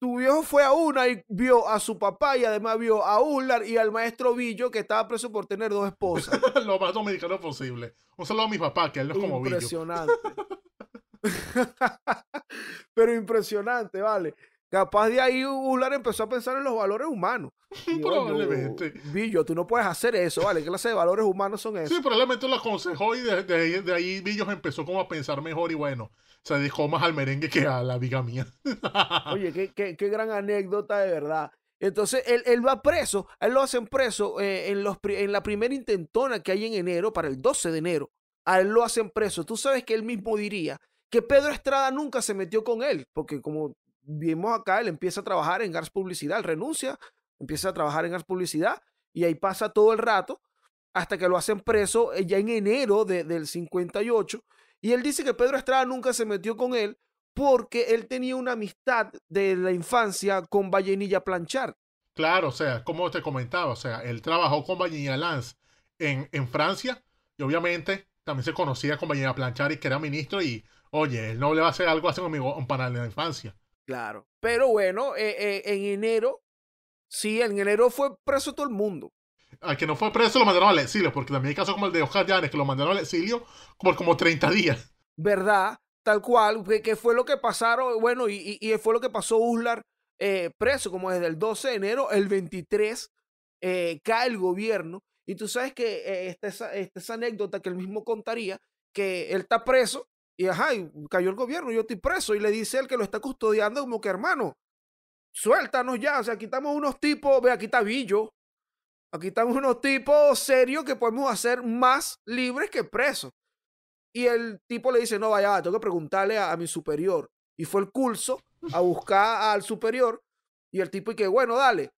Speaker 1: tu viejo fue a una y vio a su papá y además vio a Ullar y al maestro
Speaker 2: Villo que estaba preso por tener dos esposas. lo más dominicano posible. Un saludo a mi papá, que él no es como Villo.
Speaker 1: Impresionante. Pero impresionante, vale. Capaz de ahí Uslar empezó a pensar en los valores humanos. probablemente. Billo, tú no puedes hacer eso, ¿vale? ¿Qué clase de valores humanos son esos? Sí,
Speaker 2: probablemente lo aconsejó y de, ahí Villos empezó como a pensar mejor y bueno, se dejó más al merengue que a la mía. Oye, qué, gran anécdota de verdad. Entonces él, él, va preso, él lo hacen preso
Speaker 1: eh, en, los, en la primera intentona que hay en enero, para el 12 de enero, a él lo hacen preso. Tú sabes que él mismo diría que Pedro Estrada nunca se metió con él, porque como vimos acá, él empieza a trabajar en Gars Publicidad, renuncia, empieza a trabajar en Gars Publicidad y ahí pasa todo el rato hasta que lo hacen preso eh, ya en enero del 58. Y él dice que Pedro Estrada nunca se metió con él porque él tenía una amistad
Speaker 2: de la infancia con Vallenilla Planchard. Claro, o sea, como te comentaba, o sea, él trabajó con Vallenilla Lance en, en Francia y obviamente también se conocía con Vallenilla Planchar y que era ministro y, oye, él no le va a hacer algo así a un amigo, para la infancia. Claro. Pero bueno, eh, eh, en enero, sí, en enero fue preso todo el mundo. Al que no fue preso lo mandaron al exilio, porque también hay casos como el de Oscar Llanes, que lo mandaron al exilio por como 30 días.
Speaker 1: ¿Verdad? Tal cual, que, fue lo que pasaron, bueno, y, fue lo que pasó Uslar eh, preso, como desde el 12 de enero, el 23 cae el gobierno. Y tú sabes que esta, esta, esa anécdota que él mismo contaría, que él está preso y ajá, cayó el gobierno, yo estoy preso. Y le dice el que lo está custodiando, como que hermano, suéltanos ya. O sea, aquí estamos unos tipos, ve, aquí está Billo. Aquí estamos unos tipos serios que podemos hacer más libres que presos. Y el tipo le dice, no, vaya, tengo que preguntarle a, mi superior. Y fue el curso a buscar al superior. Y el tipo, y que bueno, dale,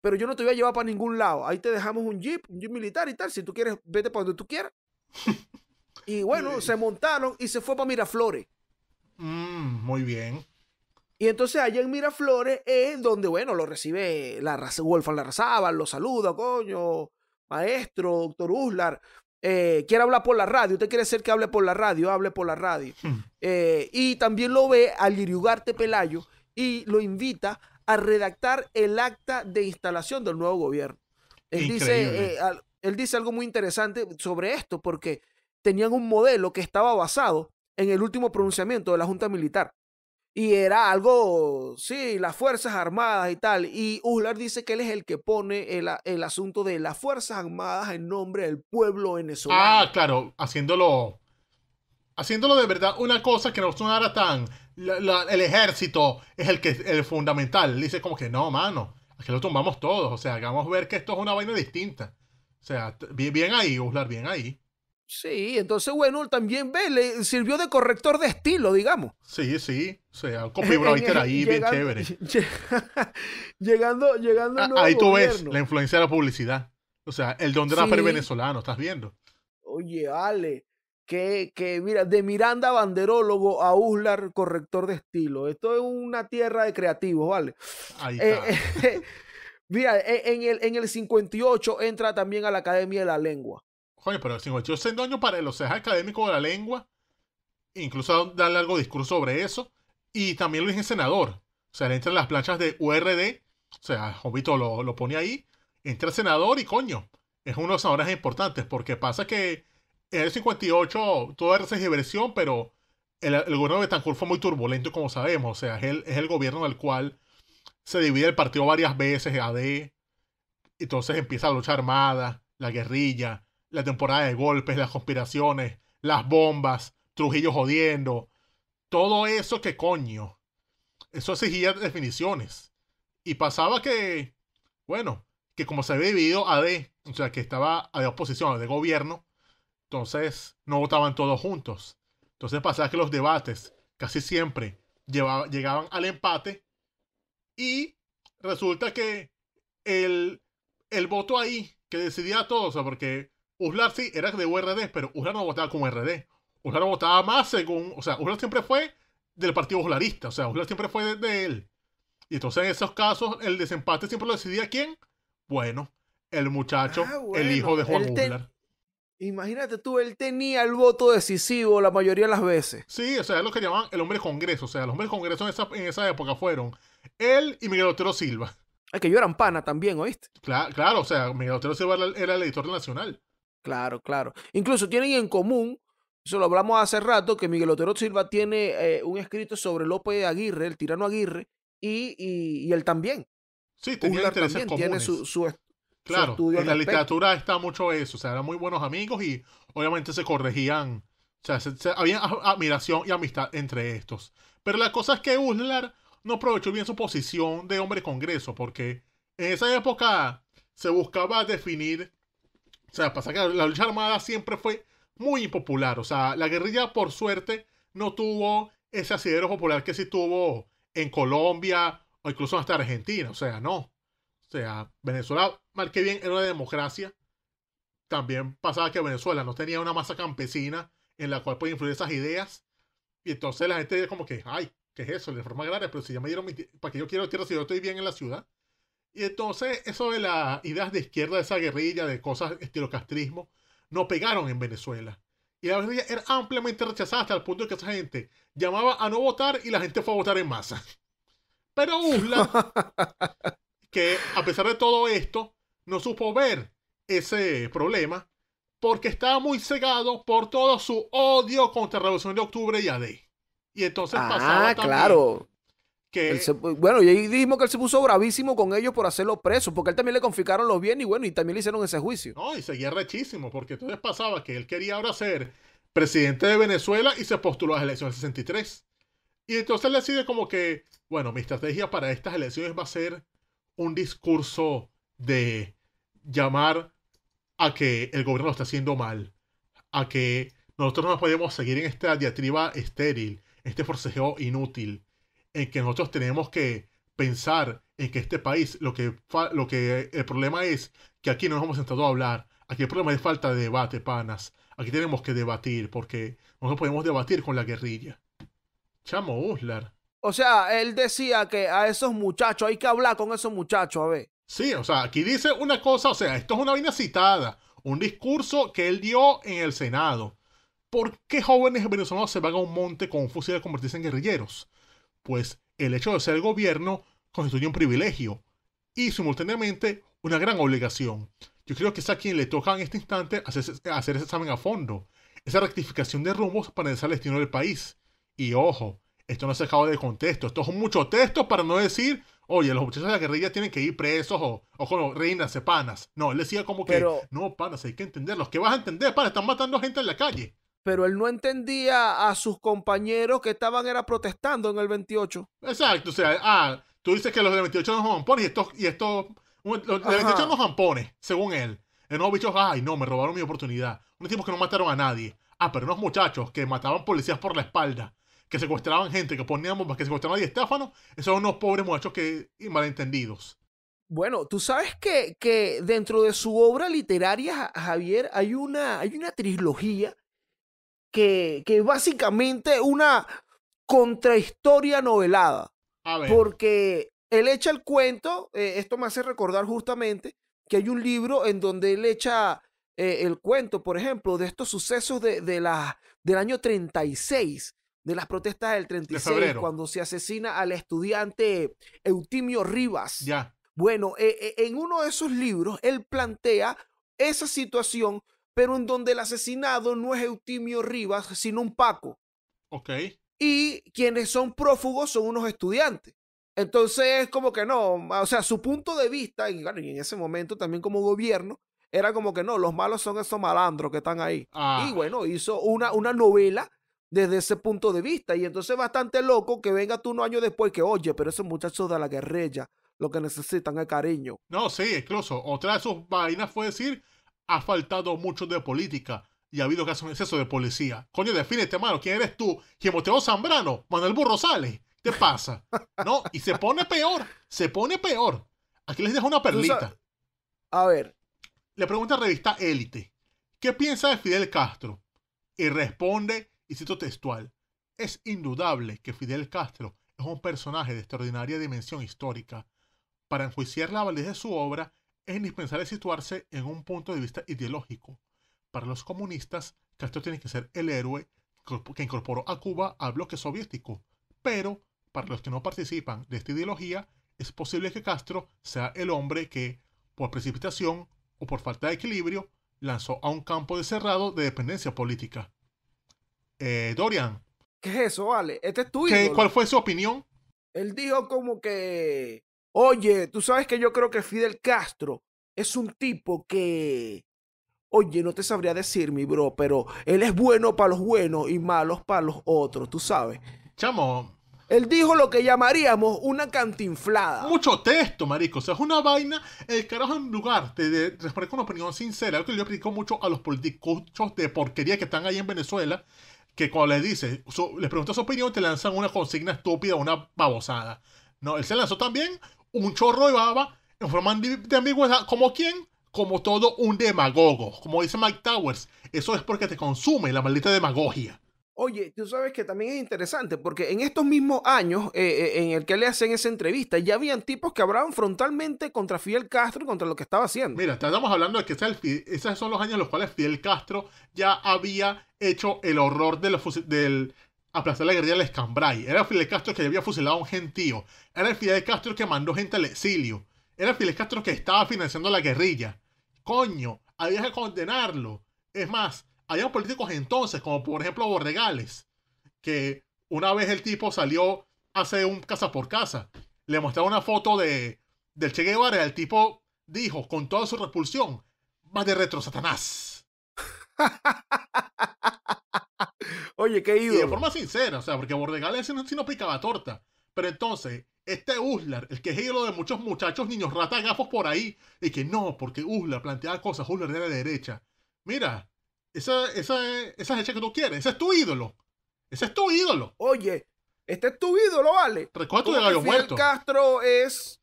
Speaker 1: pero yo no te voy a llevar para ningún lado. Ahí te dejamos un jeep, un jeep militar y tal. Si tú quieres, vete para donde tú quieras. Y bueno, se montaron y se fue para Miraflores.
Speaker 2: Mm, muy bien. Y
Speaker 1: entonces allá en Miraflores es donde, bueno, lo recibe la la Larrazábal, lo saluda, coño, maestro, doctor Uslar. Eh, quiere hablar por la radio, usted quiere ser que hable por la radio, hable por la radio. Hmm. Eh, y también lo ve al Iriugarte Pelayo y lo invita a redactar el acta de instalación del nuevo gobierno. dice, eh, él dice algo muy interesante sobre esto, porque tenían un modelo que estaba basado en el último pronunciamiento de la Junta Militar. Y era algo, sí, las Fuerzas Armadas y tal. Y Uslar dice que él es el que pone el, asunto de las Fuerzas Armadas en nombre del pueblo venezolano.
Speaker 2: Ah, claro, haciéndolo haciéndolo de verdad una cosa que no sonara tan. el ejército es el que el fundamental. dice como que no, mano, que lo tumbamos todos. O sea, hagamos ver que esto es una vaina distinta. O sea, bien, bien ahí, Uslar, bien ahí. Sí, entonces, bueno, también ve, le sirvió de corrector de estilo, digamos. Sí, sí. O sea, copywriter ahí, bien chévere.
Speaker 1: llegando, llegando. A, ah, ahí tú ves la
Speaker 2: influencia de la publicidad. O sea, el don de per venezolano, estás viendo.
Speaker 1: Oye, Ale, que, que mira, de Miranda banderólogo a Uslar corrector de estilo. Esto es una tierra de creativos, ¿vale? Ahí eh, está. mira, e, en el, en el 58 entra también a la Academia de la Lengua.
Speaker 2: Coño, pero el 58 ocho dueño para el ocejo académico de la lengua, incluso darle algo discurso sobre eso, y también lo dije senador. O sea, le en las planchas de URD, o sea, Jovito lo, pone ahí, entra el senador y coño, es uno de los senadores importantes, porque pasa que en el 58 todo era diversión, pero el, gobierno de Betancourt fue muy turbulento, como sabemos. O sea, es el, es el gobierno del cual se divide el partido varias veces, AD. E, entonces empieza la lucha armada, la guerrilla, la temporada de golpes, las conspiraciones, las bombas, Trujillo jodiendo, todo eso que coño. Eso exigía definiciones. Y pasaba que, bueno, que como se había dividido AD, o sea, que estaba a AD oposición, de gobierno, entonces no votaban todos juntos. Entonces pasaba que los debates casi siempre llegaban al empate y resulta que el, el voto ahí que decidía todo, o sea, porque Uslar sí era de URD, pero Uslar no votaba como RD. Uslar votaba más según, o sea, Uslar siempre fue del partido uslarista, o sea, Uslar siempre fue de, él. Y entonces en esos casos el desempate siempre lo decidía quién. Bueno, el muchacho, ah, el hijo de Juan Uslar. Imagínate tú, él tenía el voto decisivo la mayoría de las veces. Sí, o sea, es lo que llamaban el hombre congreso. O sea, los hombres congreso en esa, época fueron él y Miguel Otero Silva. Es que yo eran pana también, ¿oíste? Claro, o sea, Miguel Otero Silva era el editor nacional. Claro, claro. Incluso tienen en común, eso lo hablamos
Speaker 1: hace rato, que Miguel Otero Silva tiene eh, un escrito sobre López Aguirre, el tirano Aguirre, y, él también. Sí, tenía intereses comunes. tiene su, claro, En la literatura
Speaker 2: está mucho eso, o sea, eran muy buenos amigos y obviamente se corregían. O sea, había admiración y amistad entre estos. Pero la cosa es que Uslar no aprovechó bien su posición de hombre congreso, porque en esa época se buscaba definir o sea, pasa que la, lucha armada siempre fue muy impopular. O sea, la guerrilla, por suerte, no tuvo ese asidero popular que sí tuvo en Colombia o incluso hasta Argentina. O sea, no. O sea, Venezuela, mal que bien, era una democracia. También pasaba que Venezuela no tenía una masa campesina en la cual podía influir esas ideas. Y entonces la gente como que, ay, ¿qué es eso? La reforma agraria, pero si ya me dieron mi ¿Para qué yo quiero tierra si yo estoy bien en la ciudad? Y entonces eso de las ideas de izquierda, de esa guerrilla, de cosas estilo castrismo, no pegaron en Venezuela. Y la guerrilla era ampliamente rechazada hasta el punto de que esa gente llamaba a no votar y la gente fue a votar en masa. Pero Usla, que a pesar de todo esto, no supo ver ese problema porque estaba muy cegado por todo su odio contra la Revolución de Octubre y AD. Y entonces ah, claro
Speaker 1: bueno, y ahí dijimos que él se puso bravísimo con ellos por hacerlo presos porque él también le confiscaron los bienes y bueno, y también le hicieron ese
Speaker 2: juicio. No, y seguía rechísimo, porque entonces pasaba que él quería ahora ser presidente de Venezuela y se postuló a las elecciones 63. Y entonces él decide como que, bueno, mi estrategia para estas elecciones va a ser un discurso de llamar a que el gobierno lo está haciendo mal, a que nosotros no podemos seguir en esta diatriba estéril, este forcejeo inútil en que nosotros tenemos que pensar en que este país, lo que, lo que eh, el problema es que aquí no nos hemos sentado a hablar, aquí el problema es falta de debate, panas, aquí tenemos que debatir, porque no podemos debatir con la guerrilla. Chamo Uslar.
Speaker 1: O sea, él decía que a
Speaker 2: esos muchachos, hay que hablar con esos muchachos, a ver. Sí, o sea, aquí dice una cosa, o sea, esto es una vaina citada, un discurso que él dio en el Senado. ¿Por qué jóvenes venezolanos se van a un monte con un fusil convertirse en guerrilleros? pues el hecho de ser gobierno constituye un privilegio y simultáneamente una gran obligación. Yo creo que es a quien le toca en este instante hacer, ese examen a fondo, esa rectificación de rumbos para el destino del país. Y ojo, esto no se acaba de contexto, esto es mucho texto para no decir, oye, los muchachos de la guerrilla tienen que ir presos o, ojo, panas. No, él decía como que, no, panas, hay que entenderlos. ¿Qué vas a entender, Para Están matando gente en la calle pero él no entendía a sus compañeros que estaban era protestando en el 28. Exacto, o sea, ah, tú dices que los del 28 no son jampones y estos, y estos, los del 28 no son jampones, según él. Esos bichos, ay, no, me robaron mi oportunidad. Unos tipos que no mataron a nadie. Ah, pero unos muchachos que mataban policías por la espalda, que secuestraban gente, que ponían bombas, que secuestraban a Diestéfano, esos son unos pobres muchachos que malentendidos.
Speaker 1: Bueno, tú sabes que, que dentro de su obra literaria, Javier, hay una, hay una trilogía que, que básicamente una contrahistoria novelada. Porque él echa el cuento, eh, esto me hace recordar justamente que hay un libro en donde él echa eh, el cuento, por ejemplo, de estos sucesos de, la, del año 36, de las protestas del 36, cuando se asesina al estudiante Eutimio Rivas. Ya. Bueno, eh, en uno de esos libros, él plantea esa situación pero en donde el asesinado no es Eutimio Rivas, sino un Paco. Ok. Y quienes son prófugos son unos estudiantes. Entonces, es como que no, o sea, su punto de vista, y, en ese momento también como gobierno, era como que no, los malos son esos malandros que están ahí. Ah. Y bueno, hizo una, una novela desde ese punto de vista. Y entonces bastante loco que venga tú unos año después que, oye, pero esos muchachos de la guerrilla, lo que necesitan es cariño.
Speaker 2: No, sí, incluso otra de sus vainas fue decir ha faltado mucho de política y ha habido casi un exceso de policía. Coño, defínete, mano. ¿Quién eres tú? ¿Gemoteo Zambrano, Manuel Burro ¿Qué pasa? No, y se pone peor. Se pone peor. Aquí les dejo una perlita. A ver. Le pregunta a revista Élite. ¿Qué piensa de Fidel Castro? Y responde, y cito textual, es indudable que Fidel Castro es un personaje de extraordinaria dimensión histórica. Para enjuiciar la validez de su obra, es indispensable situarse en un punto de vista ideológico. Para los comunistas, Castro tiene que ser el héroe que incorporó a Cuba al bloque soviético, pero para los que no participan de esta ideología, es posible que Castro sea el hombre que, por precipitación o por falta de equilibrio, lanzó a un campo de cerrado de dependencia política. Eh, Dorian. ¿Qué es eso, Ale? Este es tu ¿Cuál fue su opinión? Él dijo como
Speaker 1: que Oye, tú sabes que yo creo que Fidel Castro es un tipo que... Oye, no te sabría decir, mi bro, pero él es bueno para los buenos y malos
Speaker 2: para los otros, tú sabes. Chamo. Él dijo lo que llamaríamos una cantinflada. Mucho texto, marico. O sea, es una vaina. El carajo, en lugar de, responder con una opinión sincera, algo que yo critico mucho a los políticos de porquería que están ahí en Venezuela, que cuando le dices, les preguntas su opinión, te lanzan una consigna estúpida, una babosada. No, él se lanzó también un chorro de baba en forma de ambigüedad, como quién, como todo un demagogo, como dice Mike Towers, eso es porque te consume la maldita demagogia.
Speaker 1: Oye, tú sabes que también es interesante, porque en estos mismos años eh, eh, en el que le hacen esa entrevista,
Speaker 2: ya habían tipos que hablaban frontalmente contra Fidel Castro y contra lo que estaba haciendo. Mira, estamos hablando de que esos son los años en los cuales Fidel Castro ya había hecho el horror de del, a la guerrilla del Escambray. Era Fidel Castro que había fusilado a un gentío. Era Fidel Castro que mandó gente al exilio. Era Fidel Castro que estaba financiando la guerrilla. Coño, había que condenarlo. Es más, había políticos entonces, como por ejemplo Borregales, que una vez el tipo salió hace un casa por casa. Le mostraba una foto de, del Che Guevara el tipo dijo con toda su repulsión, Va de retro Satanás. Oye, qué ídolo Y de forma sincera, o sea, porque Bordegales si no, no picaba torta. Pero entonces, este Uslar, el que es ídolo de muchos muchachos, niños ratas, gafos por ahí, y que no, porque Uslar planteaba cosas, Uslar de la derecha. Mira, esa, esa, esa es que tú quieres, ese es tu ídolo. Ese es tu ídolo. Oye, este es tu ídolo, ¿vale? Recuerda de Castro es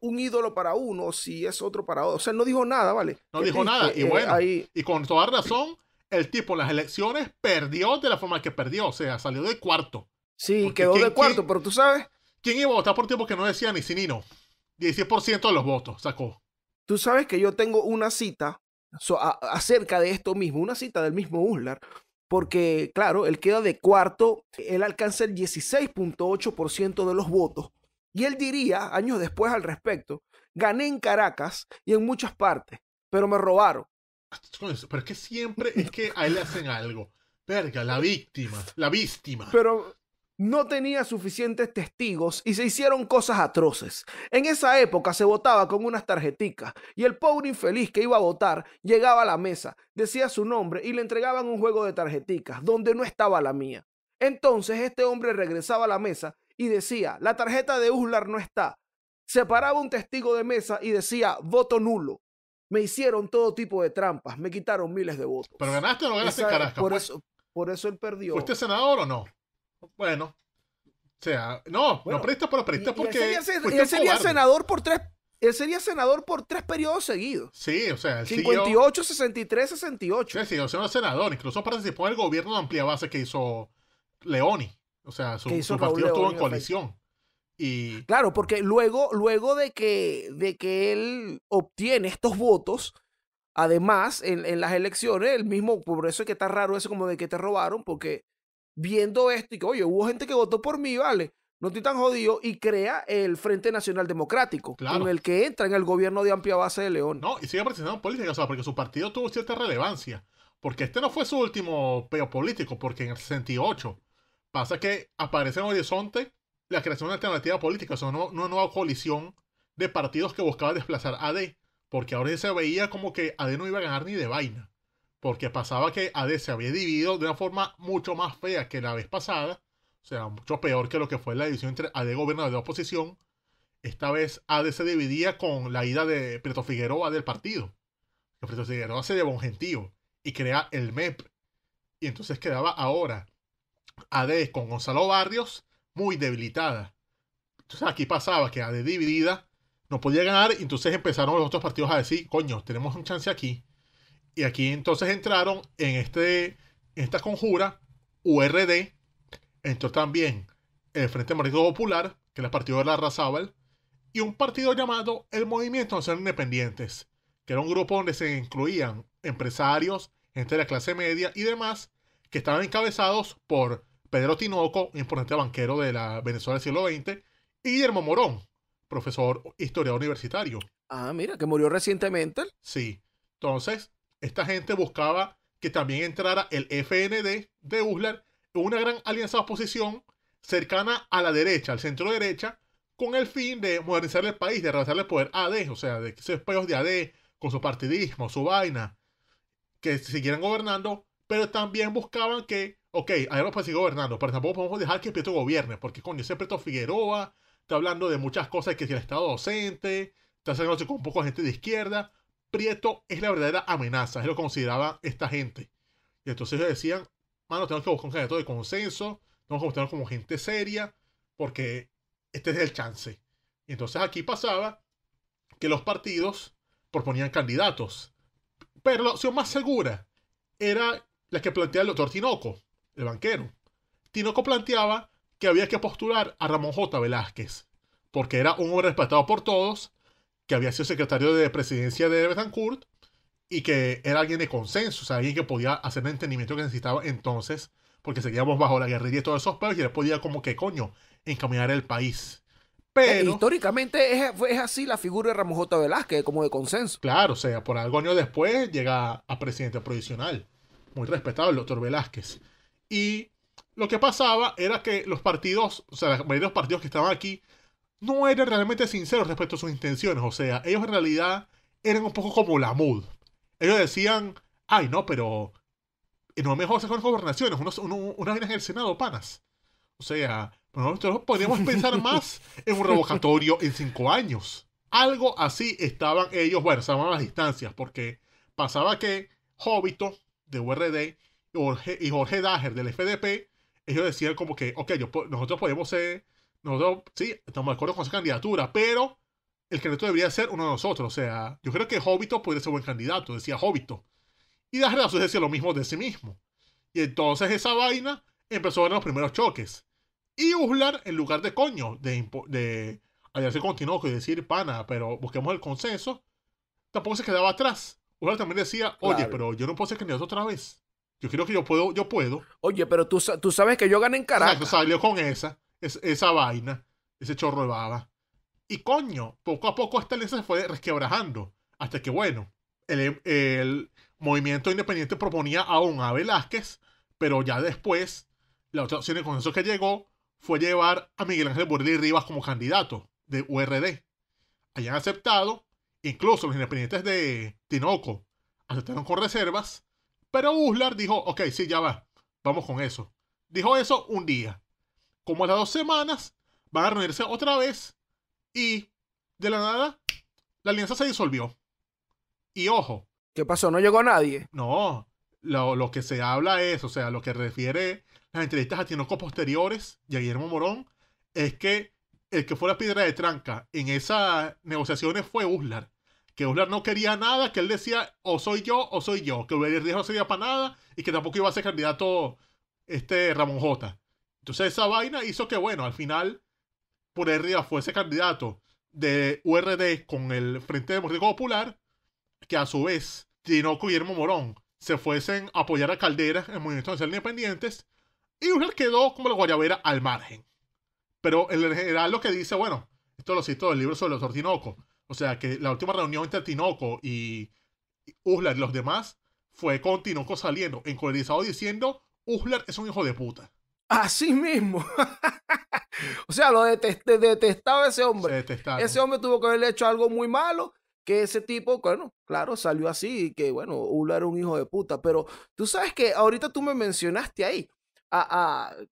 Speaker 2: un ídolo para uno, si es otro para otro. O sea, no dijo nada, ¿vale? No dijo nada, y eh, bueno, y con toda razón el tipo en las elecciones perdió de la forma que perdió, o sea, salió de cuarto. Sí, quedó de cuarto, pero tú sabes. ¿Quién iba a votar por tiempo que no decía ni sinino? 16% de los votos sacó. Tú sabes que yo tengo una cita
Speaker 1: acerca de esto mismo, una cita del mismo Uslar, porque claro, él queda de cuarto, él alcanza el 16.8% de los votos. Y él diría, años después al respecto, gané en Caracas y en muchas partes, pero me
Speaker 2: robaron. Pero es que siempre es que a él le hacen algo. Verga, la víctima, la víctima. Pero no tenía suficientes testigos y se hicieron cosas
Speaker 1: atroces. En esa época se votaba con unas tarjeticas y el pobre infeliz que iba a votar llegaba a la mesa, decía su nombre y le entregaban un juego de tarjeticas donde no estaba la mía. Entonces este hombre regresaba a la mesa y decía, la tarjeta de Uslar no está. Separaba un testigo de mesa y decía, voto nulo me hicieron todo tipo de trampas, me quitaron miles de votos. ¿Pero ganaste o no ganaste carajo. Por, pues? eso, por eso él perdió. ¿Fuiste
Speaker 2: senador o no? Bueno. O sea,
Speaker 1: no, no perdiste, pero perdiste porque. él sería, senador por tres. Él sería senador por tres periodos seguidos. Sí, o sea, el 58,
Speaker 2: 63, 68. Sí, sí, o sea, era senador. Incluso participó en el gobierno de amplia base que hizo Leoni. O sea, su partido estuvo en coalición. Claro,
Speaker 1: porque luego, luego de, que, de que él obtiene estos votos, además, en, las elecciones, el mismo, por eso es que está raro eso como de que te robaron, porque viendo esto y que, oye, hubo gente que votó por mí, vale, no estoy tan jodido, y crea el
Speaker 2: Frente Nacional Democrático, con el que entra en el gobierno de amplia base de León. No, y sigue participando política, porque su partido tuvo cierta relevancia, porque este no fue su último peo político, porque en el 68 pasa que aparece en Horizonte la creación de una alternativa política, o sea, una nueva coalición de partidos que buscaba desplazar a AD, porque ahora se veía como que AD no iba a ganar ni de vaina, porque pasaba que AD se había dividido de una forma mucho más fea que la vez pasada, o sea, mucho peor que lo que fue la división entre AD gobernador y oposición. Esta vez AD se dividía con la ida de Prieto Figueroa del partido, que Pietro Figueroa se llevó un gentío y crea el MEP, y entonces quedaba ahora AD con Gonzalo Barrios muy debilitada. Entonces aquí pasaba que a de dividida no podía ganar y entonces empezaron los otros partidos a decir, coño, tenemos un chance aquí. Y aquí entonces entraron en, este, en esta conjura URD, entró también el Frente Marítimo Popular, que era el partido de la Razábal, y un partido llamado el Movimiento Nacional Independientes, que era un grupo donde se incluían empresarios, gente de la clase media y demás, que estaban encabezados por Pedro Tinoco, importante banquero de la Venezuela del siglo XX, y Guillermo Morón, profesor historiador universitario. Ah, mira, que murió recientemente. Sí. Entonces, esta gente buscaba que también entrara el FND de Uslar, una gran alianza de oposición cercana a la derecha, al centro derecha, con el fin de modernizar el país, de regresarle el poder AD, o sea, de que esos espejos de AD, con su partidismo, su vaina, que siguieran gobernando, pero también buscaban que ok, vamos puede seguir gobernando, pero tampoco podemos dejar que Prieto gobierne, porque con ese Prieto Figueroa está hablando de muchas cosas, que es el Estado docente, está haciendo con un poco gente de izquierda. Prieto es la verdadera amenaza, es lo que consideraba esta gente. Y entonces ellos decían, mano, tenemos que buscar un candidato de consenso, tenemos que buscar como gente seria, porque este es el chance. Y entonces aquí pasaba que los partidos proponían candidatos, pero la opción más segura era la que plantea el doctor Tinoco, el banquero. Tinoco planteaba que había que postular a Ramón J. Velázquez, porque era un hombre respetado por todos, que había sido secretario de presidencia de Betancourt y que era alguien de consenso, o sea, alguien que podía hacer el entendimiento que necesitaba entonces, porque seguíamos bajo la guerrilla y todos esos pedos, y él podía como que coño encaminar el país. Eh, Pero, históricamente es, así la figura de Ramón J. Velázquez, como de consenso. Claro, o sea, por algo año después llega a presidente provisional, muy respetado el doctor Velázquez. Y lo que pasaba era que los partidos, o sea, los partidos que estaban aquí, no eran realmente sinceros respecto a sus intenciones. O sea, ellos en realidad eran un poco como la MUD. Ellos decían, ay, no, pero eh, no mejor con las gobernaciones, unas uno, en el Senado, panas. O sea, nosotros podríamos pensar más en un revocatorio en cinco años. Algo así estaban ellos, bueno, estaban a las distancias, porque pasaba que Hobito de URD y Jorge Dager del FDP, ellos decían como que, ok, nosotros podemos ser, nosotros sí, estamos de acuerdo con esa candidatura, pero el candidato debería ser uno de nosotros. O sea, yo creo que Hobbito puede ser buen candidato, decía Hobbito. Y Dager a decía lo mismo de sí mismo. Y entonces esa vaina empezó a ver los primeros choques. Y Uslar, en lugar de coño, de, de se con Tinoco y decir, pana, pero busquemos el consenso, tampoco se quedaba atrás. Uslar también decía, oye, pero yo no puedo ser candidato otra vez. Yo creo que yo puedo, yo puedo. Oye, pero tú, tú sabes que yo gané en Caracas. Exacto, salió con esa, esa vaina, ese chorro de baba. Y coño, poco a poco esta lista se fue resquebrajando. Hasta que, bueno, el, movimiento independiente proponía aún a Velázquez, pero ya después, la otra opción de consenso que llegó fue llevar a Miguel Ángel y Rivas como candidato de URD. Hayan aceptado, incluso los independientes de Tinoco aceptaron con reservas pero Uslar dijo, ok, sí, ya va, vamos con eso. Dijo eso un día. Como a las dos semanas, van a reunirse otra vez y de la nada, la alianza se disolvió. Y ojo. ¿Qué pasó? ¿No llegó nadie? No, lo, que se habla es, o sea, lo que refiere las entrevistas a Tinoco posteriores y a Guillermo Morón, es que el que fue la piedra de tranca en esas negociaciones fue Uslar que Uslar no quería nada, que él decía o soy yo o soy yo, que Berríos no sería para nada y que tampoco iba a ser candidato este Ramón J. Entonces esa vaina hizo que, bueno, al final fue fuese candidato de URD con el Frente Democrático Popular, que a su vez Tinoco y Guillermo Morón se fuesen a apoyar a Caldera en Movimiento Nacional Independientes y Uslar quedó como la guayabera al margen. Pero en general lo que dice, bueno, esto lo cito del libro sobre los Tinoco, o sea, que la última reunión entre Tinoco y Uslar y los demás fue con Tinoco saliendo encolerizado diciendo, Uslar es un hijo de puta. Así mismo. o sea, lo detestaba, ese hombre.
Speaker 1: Ese hombre tuvo que haberle hecho algo muy malo que ese tipo, bueno, claro, salió así y que, bueno, Uslar era un hijo de puta, pero tú sabes que ahorita tú me mencionaste ahí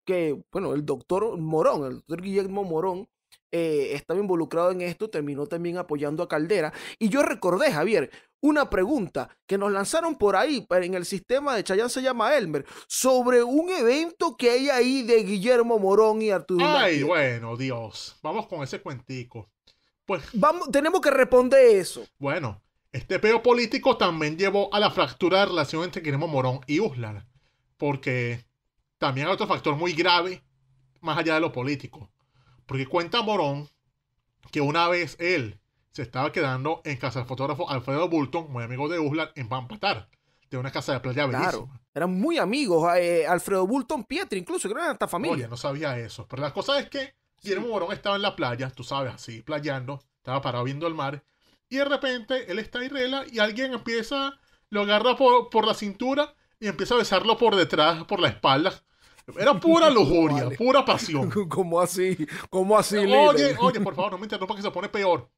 Speaker 1: que, bueno, el doctor Morón, el doctor Guillermo Morón, eh, estaba involucrado en esto, terminó también apoyando a Caldera. Y yo recordé, Javier, una pregunta que nos lanzaron por ahí, en el sistema de Chayán se llama Elmer, sobre un evento que
Speaker 2: hay ahí de Guillermo Morón y Arturo. Ay, bueno, Dios, vamos con ese cuentico. Pues, vamos, tenemos que responder eso. Bueno, este peo político también llevó a la fractura de relación entre Guillermo Morón y Uslar, porque también hay otro factor muy grave más allá de lo político porque cuenta Morón que una vez él se estaba quedando en casa del fotógrafo Alfredo Bulton, muy amigo de Uslar, en Pampatar. De una casa de playa claro. Eran muy amigos. Eh, Alfredo Bulton Pietri, incluso, creo que eran hasta familia. Oye, no sabía eso. Pero la cosa es que Guillermo Morón estaba en la playa, tú sabes, así, playando. Estaba parado viendo el mar. Y de repente él está ahí rela y alguien empieza, lo agarra por, por la cintura y empieza a besarlo por detrás, por la espalda. Era pura lujuria, pura pasión. ¿Cómo así? ¿Cómo así? Oye, oye, por favor, no me interrumpa que se pone peor.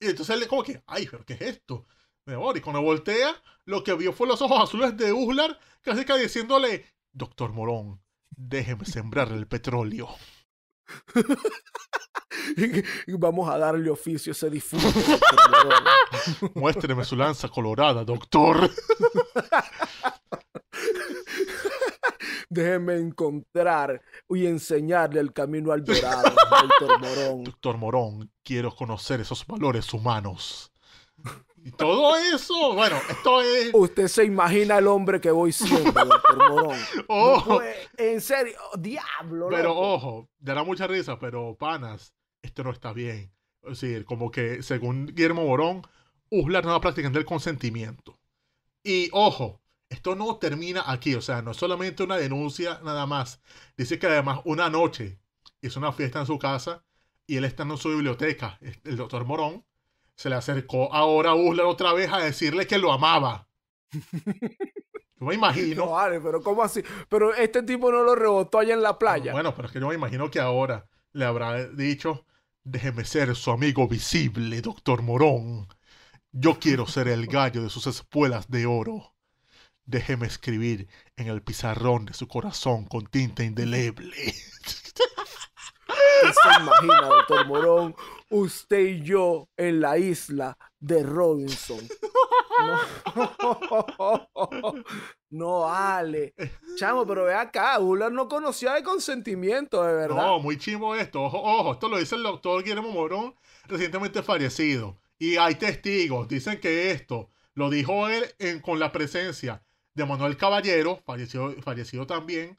Speaker 2: Y entonces él como que, ay, pero ¿qué es esto? Y cuando voltea, lo que vio fue los ojos azules de Uslar, casi que diciéndole, doctor Morón, déjeme sembrar el petróleo. Y Vamos a darle oficio a ese difunto. Muéstreme su lanza colorada, doctor. Déjeme encontrar
Speaker 1: y enseñarle el camino al dorado,
Speaker 2: doctor Morón. Doctor Morón, quiero conocer esos valores humanos. Y
Speaker 1: todo eso, bueno, esto es. Usted se imagina el hombre que voy siendo,
Speaker 2: doctor Morón. Ojo. en serio, oh, diablo. Pero ojo, dará mucha risa, pero panas, esto no está bien. Es decir, como que según Guillermo Morón, Uslar no va a practicar el consentimiento. Y ojo, esto no termina aquí, o sea, no es solamente una denuncia nada más. Dice que además una noche hizo una fiesta en su casa y él está en su biblioteca. El doctor Morón se le acercó ahora a Uslar otra vez a decirle que lo amaba. Yo me imagino. pero ¿cómo así? Pero este tipo no lo rebotó allá en la playa. Bueno, pero es que yo me imagino que ahora le habrá dicho: déjeme ser su amigo visible, doctor Morón. Yo quiero ser el gallo de sus espuelas de oro déjeme escribir en el pizarrón de su corazón con tinta indeleble.
Speaker 1: se imagina, doctor Morón, usted y yo en la isla de Robinson? No, vale Chamo, pero ve acá, no
Speaker 2: conocía de consentimiento, de verdad. No, muy chimo esto. Ojo, ojo, esto lo dice el doctor Guillermo Morón, recientemente fallecido. Y hay testigos, dicen que esto lo dijo él en, con la presencia de Manuel Caballero, fallecido, también,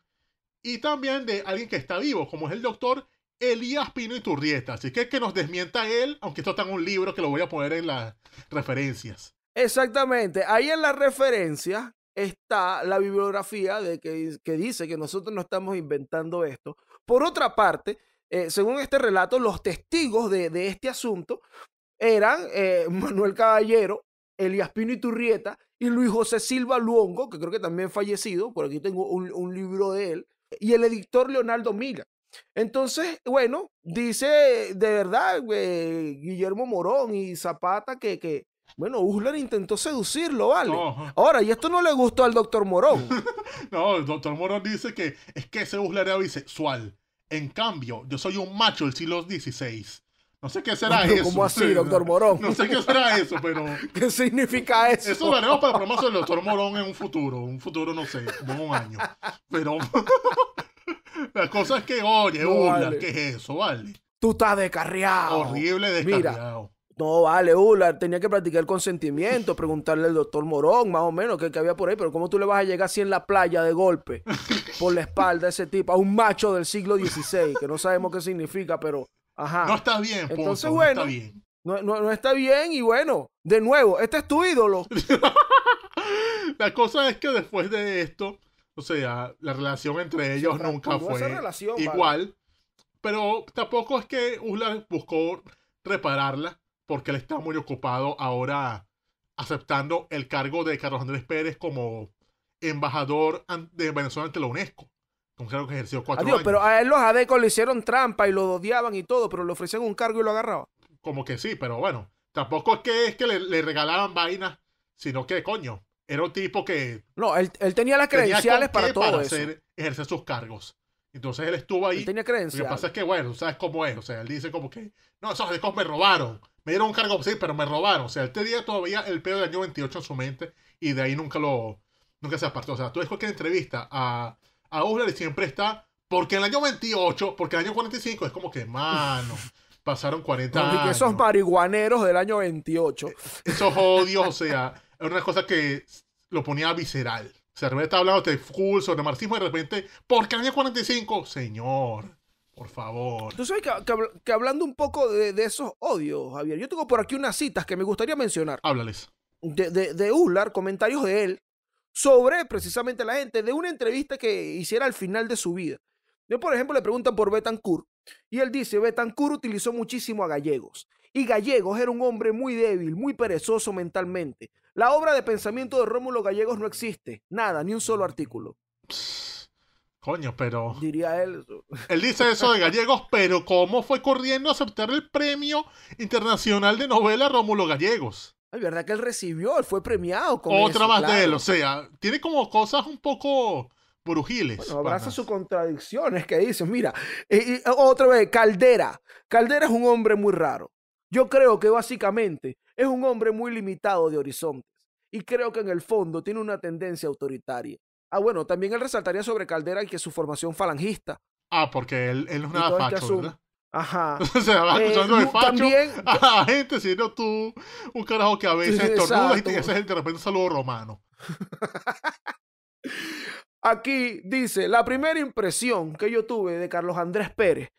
Speaker 2: y también de alguien que está vivo, como es el doctor Elías Pino y Turrieta Así que que nos desmienta él, aunque esto está en un libro que lo voy a poner en las referencias. Exactamente,
Speaker 1: ahí en las referencias está la bibliografía de que, dice que nosotros no estamos inventando esto. Por otra parte, eh, según este relato, los testigos de, este asunto eran eh, Manuel Caballero, Elías Pino y Turrieta y Luis José Silva Luongo, que creo que también fallecido, por aquí tengo un, libro de él, y el editor Leonardo Mila. Entonces, bueno, dice de verdad eh, Guillermo Morón y Zapata que, bueno, Usler intentó seducirlo, ¿vale?
Speaker 2: Ahora, y esto no le gustó al doctor Morón. no, el doctor Morón dice que es que ese Usler era bisexual. En cambio, yo soy un macho del siglo XVI. No sé qué será eso. ¿Cómo así, doctor Morón? No sé qué será eso, pero. ¿Qué significa eso? Eso lo haremos para promocionar del doctor Morón en un futuro. Un futuro, no sé, como un año. Pero. La cosa es que, oye, no, ¿qué es eso, vale? Tú estás descarriado.
Speaker 1: Horrible descarriado. Mira, no, vale, Ula, tenía que practicar el consentimiento, preguntarle al doctor Morón, más o menos, que, que había por ahí, pero ¿cómo tú le vas a llegar así en la playa de golpe, por la espalda a ese tipo, a un macho del siglo XVI, que no sabemos qué significa, pero no está bien, no está bien.
Speaker 2: No, está bien y bueno, de nuevo, este es tu ídolo. la cosa es que después de esto, o sea, la relación entre ellos nunca fue igual, pero tampoco es que Uslar buscó repararla porque él está muy ocupado ahora aceptando el cargo de Carlos Andrés Pérez como embajador de Venezuela ante la UNESCO que ejerció cuatro años. Pero
Speaker 1: a él los adecos le hicieron trampa y lo odiaban y todo, pero le ofrecían un cargo y lo agarraba.
Speaker 2: Como que sí, pero bueno, tampoco es que es que le, regalaban vainas, sino que coño, era un tipo que... No, él, tenía las credenciales para todo para eso. ejercer sus cargos. Entonces él estuvo ahí. Él tenía credenciales. Lo que pasa es que, bueno, sabes cómo es. O sea, él dice como que, no, esos adecos me robaron. Me dieron un cargo, sí, pero me robaron. O sea, él tenía todavía el pedo del año 28 en su mente y de ahí nunca lo... Nunca se apartó. O sea, tú ves cualquier entrevista a a Uslar siempre está, porque en el año 28, porque el año 45 es como que, mano, pasaron 40 años. esos
Speaker 1: marihuaneros del año 28.
Speaker 2: Esos odios, o sea, es una cosa que lo ponía visceral. O sea, está hablando de fulso, de marxismo y de repente, porque el año 45, señor, por favor. Tú sabes que, hablando un poco de,
Speaker 1: esos odios, Javier, yo tengo por aquí unas citas que me gustaría mencionar. Háblales. De, de, de Uslar, comentarios de él, sobre precisamente la gente de una entrevista que hiciera al final de su vida. Yo, por ejemplo, le preguntan por Betancourt y él dice, Betancourt utilizó muchísimo a Gallegos y Gallegos era un hombre muy débil, muy perezoso mentalmente. La obra de pensamiento de Rómulo Gallegos no existe, nada, ni un solo artículo. Coño, pero. Diría él.
Speaker 2: Él dice eso de gallegos, pero ¿cómo fue corriendo a aceptar el premio internacional de novela Rómulo Gallegos? Es verdad que él recibió, él fue premiado. Con Otra más de él, o sea, tiene como cosas un poco brujiles. Bueno, abraza sus
Speaker 1: contradicciones que dice. mira, eh, eh, otra vez, Caldera. Caldera es un hombre muy raro. Yo creo que básicamente es un hombre muy limitado de horizontes y creo que en el fondo tiene una tendencia autoritaria. Ah, bueno, también él resaltaría sobre Caldera y que su formación
Speaker 2: falangista. Ah, porque él, no es este una Ajá. o sea, vas eh, escuchando también... a la gente, siendo tú un carajo que a veces estornuda y te haces de repente un saludo romano. Aquí dice, la primera
Speaker 1: impresión que yo tuve de Carlos Andrés Pérez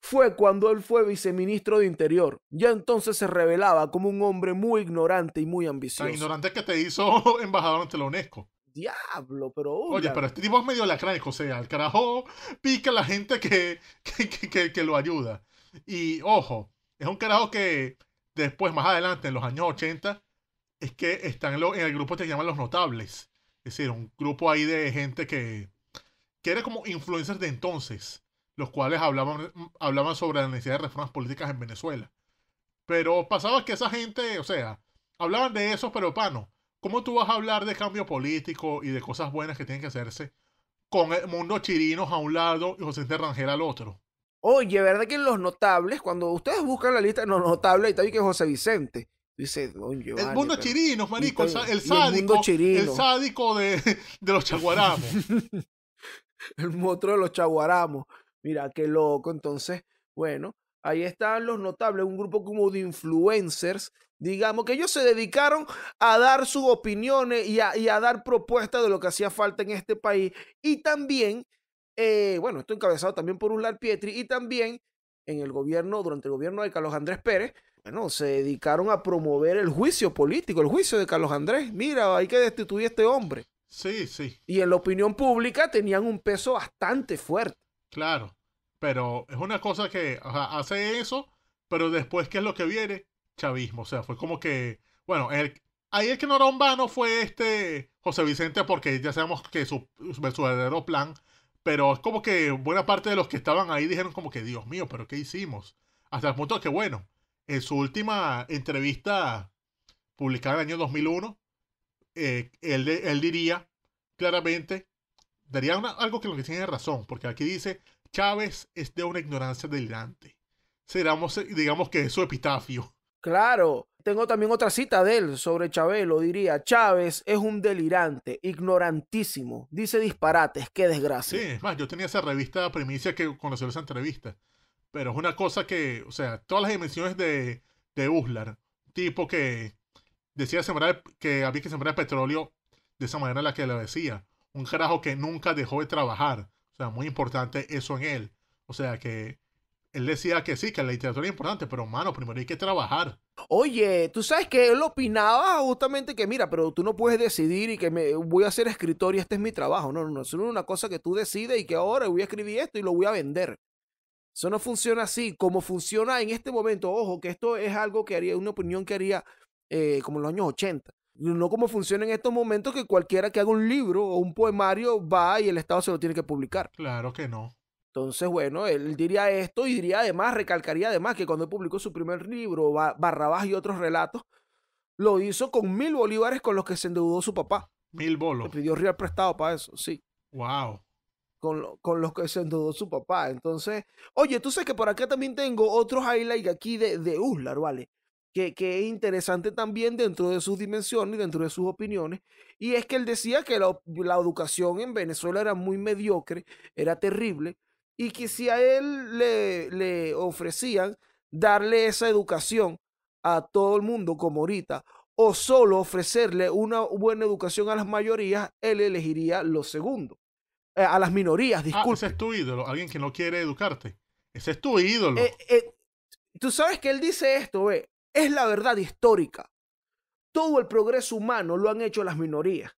Speaker 1: fue cuando él fue viceministro de Interior. Ya entonces se revelaba como un hombre muy ignorante y muy ambicioso. Tan ignorante
Speaker 2: que te hizo embajador ante la UNESCO. Diablo, pero. Oye, pero este tipo es medio ¿o sea? Al carajo pica la gente que, que, que, que, lo ayuda. Y ojo, es un carajo que después, más adelante, en los años 80, es que están en, el grupo que se llaman Los Notables. Es decir, un grupo ahí de gente que, que era como influencers de entonces, los cuales hablaban, hablaban sobre la necesidad de reformas políticas en Venezuela. Pero pasaba que esa gente, o sea, hablaban de eso, pero pano ¿Cómo tú vas a hablar de cambio político y de cosas buenas que tienen que hacerse con el mundo Chirinos a un lado y José Terrangel al otro? Oye, ¿verdad que en los notables, cuando ustedes buscan la lista de
Speaker 1: los notables, ahí está que José Vicente. Dice, don el mundo Chirinos, marico, el, sádico. El,
Speaker 2: sádico de, de los chaguaramos. el monstruo de los
Speaker 1: chaguaramos. Mira, qué loco. Entonces, bueno, Ahí están los notables, un grupo como de influencers, digamos, que ellos se dedicaron a dar sus opiniones y a, dar propuestas de lo que hacía falta en este país. Y también, eh, bueno, esto encabezado también por Ular Pietri y también en el gobierno, durante el gobierno de Carlos Andrés Pérez, bueno, se dedicaron a promover el juicio político, el juicio de Carlos Andrés. Mira, hay que
Speaker 2: destituir a este hombre. Sí, sí. Y en la opinión pública tenían un peso bastante fuerte. Claro. Pero es una cosa que hace eso, pero después, ¿qué es lo que viene? Chavismo. O sea, fue como que, bueno, ahí el que no era un vano fue este José Vicente, porque ya sabemos que su, verdadero plan, pero es como que buena parte de los que estaban ahí dijeron como que, Dios mío, pero ¿qué hicimos? Hasta el punto que, bueno, en su última entrevista publicada en el año 2001, eh, él, diría claramente daría algo que lo que tiene razón, porque aquí dice, Chávez es de una ignorancia delirante. Seramos, eh, digamos que es su epitafio.
Speaker 1: Claro, tengo también otra cita de él sobre lo diría, Chávez es un delirante, ignorantísimo, dice disparates, qué desgracia. Sí, es
Speaker 2: más, yo tenía esa revista Primicia que conoció esa entrevista, pero es una cosa que, o sea, todas las dimensiones de, de Uslar, tipo que decía sembrar, que había que sembrar petróleo de esa manera en la que lo decía, un carajo que nunca dejó de trabajar, o sea, muy importante eso en él. O sea, que él decía que sí, que la literatura es importante, pero hermano, primero hay que trabajar. Oye, tú sabes que él opinaba justamente que, mira, pero tú no puedes
Speaker 1: decidir y que me voy a ser escritor y este es mi trabajo. No, no, no, eso no es una cosa que tú decides y que ahora voy a escribir esto y lo voy a vender. Eso no funciona así. Como funciona en este momento, ojo, que esto es algo que haría, una opinión que haría eh, como en los años 80. No como funciona en estos momentos que cualquiera que haga un libro o un poemario va y el Estado se lo tiene que publicar. Claro que no. Entonces, bueno, él diría esto y diría además, recalcaría además que cuando publicó su primer libro, Barrabás y otros relatos, lo hizo con mil bolívares con los que se endeudó su papá. Mil bolos. pidió real prestado para eso, sí. Wow. Con, los que se endeudó su papá. Entonces, oye, tú sabes que por acá también tengo otros highlights aquí de, de Uslar, ¿vale? que, es interesante también dentro de sus dimensiones, dentro de sus opiniones, y es que él decía que la, educación en Venezuela era muy mediocre, era terrible, y que si a él le, ofrecían darle esa educación a todo el mundo como ahorita, o solo ofrecerle una buena educación a las mayorías, él elegiría lo segundo. Eh, a las minorías, ah,
Speaker 2: disculpe. ese es tu ídolo, alguien que no quiere educarte. Ese es tu ídolo.
Speaker 1: Eh, eh, tú sabes que él dice esto, ve. Es la verdad histórica. Todo el progreso humano lo han hecho las minorías.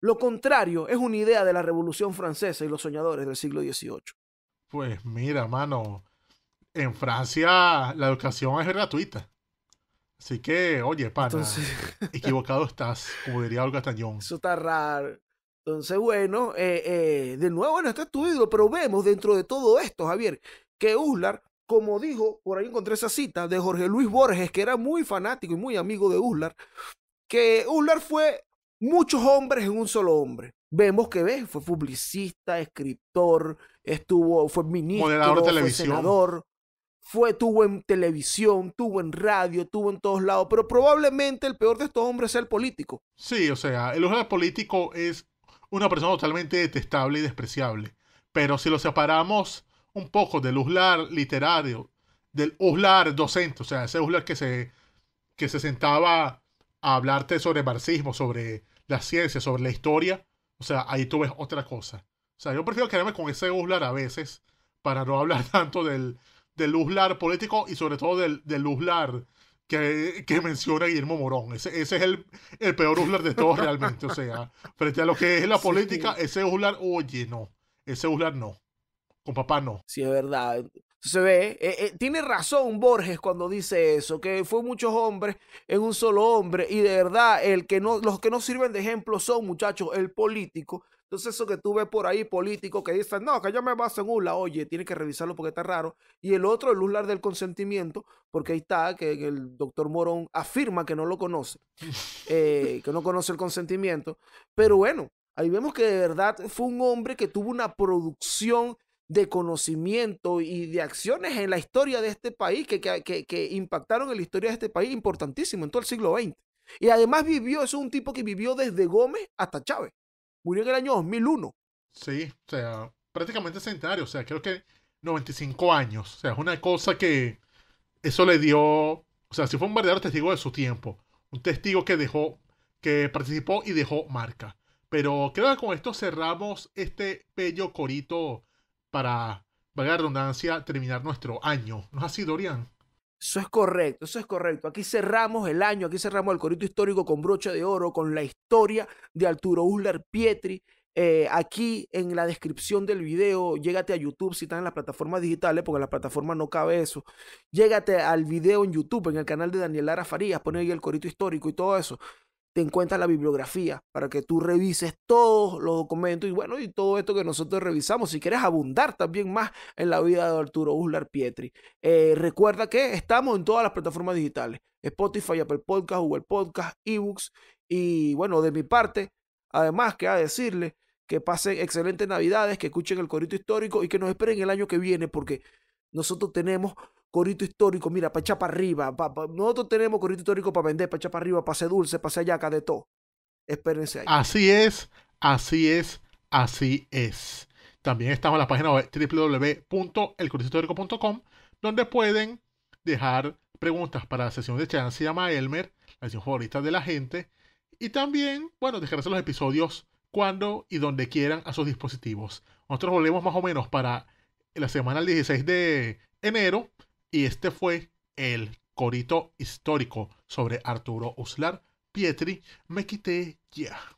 Speaker 1: Lo contrario es una idea de la Revolución Francesa y los soñadores del siglo XVIII.
Speaker 2: Pues mira, mano, en Francia la educación es gratuita. Así que, oye, pana, equivocado estás, como diría Olga Tañón. Eso
Speaker 1: está raro. Entonces, bueno, eh, eh, de nuevo en este estudio, pero vemos dentro de todo esto, Javier, que Uslar como dijo, por ahí encontré esa cita de Jorge Luis Borges, que era muy fanático y muy amigo de Uslar, que Uslar fue muchos hombres en un solo hombre. Vemos que ves, fue publicista, escritor, estuvo, fue ministro, Moderador fue senador, tuvo en televisión, tuvo en
Speaker 2: radio, tuvo en todos lados, pero probablemente el peor de estos hombres sea el político. Sí, o sea, el político es una persona totalmente detestable y despreciable. Pero si lo separamos un poco del uslar literario, del uslar docente, o sea, ese uslar que se, que se sentaba a hablarte sobre marxismo, sobre la ciencia, sobre la historia. O sea, ahí tú ves otra cosa. O sea, yo prefiero quedarme con ese uslar a veces para no hablar tanto del, del uslar político y sobre todo del, del uslar que, menciona Guillermo Morón. Ese, es el, peor uslar de todos realmente. O sea, frente a lo que es la política, ese uslar, oye, no. Ese uslar no. Con papá no. Sí, es verdad. Se ve, eh, eh, tiene razón Borges cuando dice
Speaker 1: eso, que fue muchos hombres en un solo hombre y de verdad el que no, los que no sirven de ejemplo son muchachos, el político. Entonces eso que tú ves por ahí político que dicen, no, que yo me baso en ULA, oye, tiene que revisarlo porque está raro. Y el otro, el ULA del consentimiento, porque ahí está, que, el doctor Morón afirma que no lo conoce, eh, que no conoce el consentimiento. Pero bueno, ahí vemos que de verdad fue un hombre que tuvo una producción de conocimiento y de acciones en la historia de este país que, que, impactaron en la historia de este país importantísimo en todo el siglo XX. Y además vivió, es un tipo que vivió desde Gómez
Speaker 2: hasta Chávez. Murió en el año 2001. Sí, o sea, prácticamente centenario, o sea, creo que 95 años. O sea, es una cosa que eso le dio, o sea, sí fue un verdadero testigo de su tiempo. Un testigo que dejó, que participó y dejó marca. Pero creo que con esto cerramos este bello corito para, valga redundancia, terminar nuestro año. ¿No es así, Dorian? Eso es correcto,
Speaker 1: eso es correcto. Aquí cerramos el año, aquí cerramos el corito histórico con broche de oro, con la historia de Arturo Uller Pietri. Eh, aquí en la descripción del video, llégate a YouTube si estás en las plataformas digitales, porque en las plataformas no cabe eso. Llégate al video en YouTube, en el canal de Daniel Lara Farías, pone ahí el corito histórico y todo eso te encuentras la bibliografía para que tú revises todos los documentos y bueno, y todo esto que nosotros revisamos. Si quieres abundar también más en la vida de Arturo Uslar Pietri, eh, recuerda que estamos en todas las plataformas digitales: Spotify, Apple Podcast, Google Podcast, eBooks. Y bueno, de mi parte, además, queda decirle que pasen excelentes Navidades, que escuchen el corito histórico y que nos esperen el año que viene, porque nosotros tenemos corito histórico, mira, para echar para arriba. nosotros tenemos corito histórico para vender, para echar para arriba, para hacer dulce, para hacer yaca, de todo. Espérense ahí. Así
Speaker 2: es, así es, así es. También estamos en la página web donde pueden dejar preguntas para la sesión de chance. se llama Elmer, la sesión favorita de la gente. Y también, bueno, dejarse los episodios cuando y donde quieran a sus dispositivos. Nosotros volvemos más o menos para la semana del 16 de enero y este fue el corito histórico sobre Arturo Uslar, Pietri, me quité ya.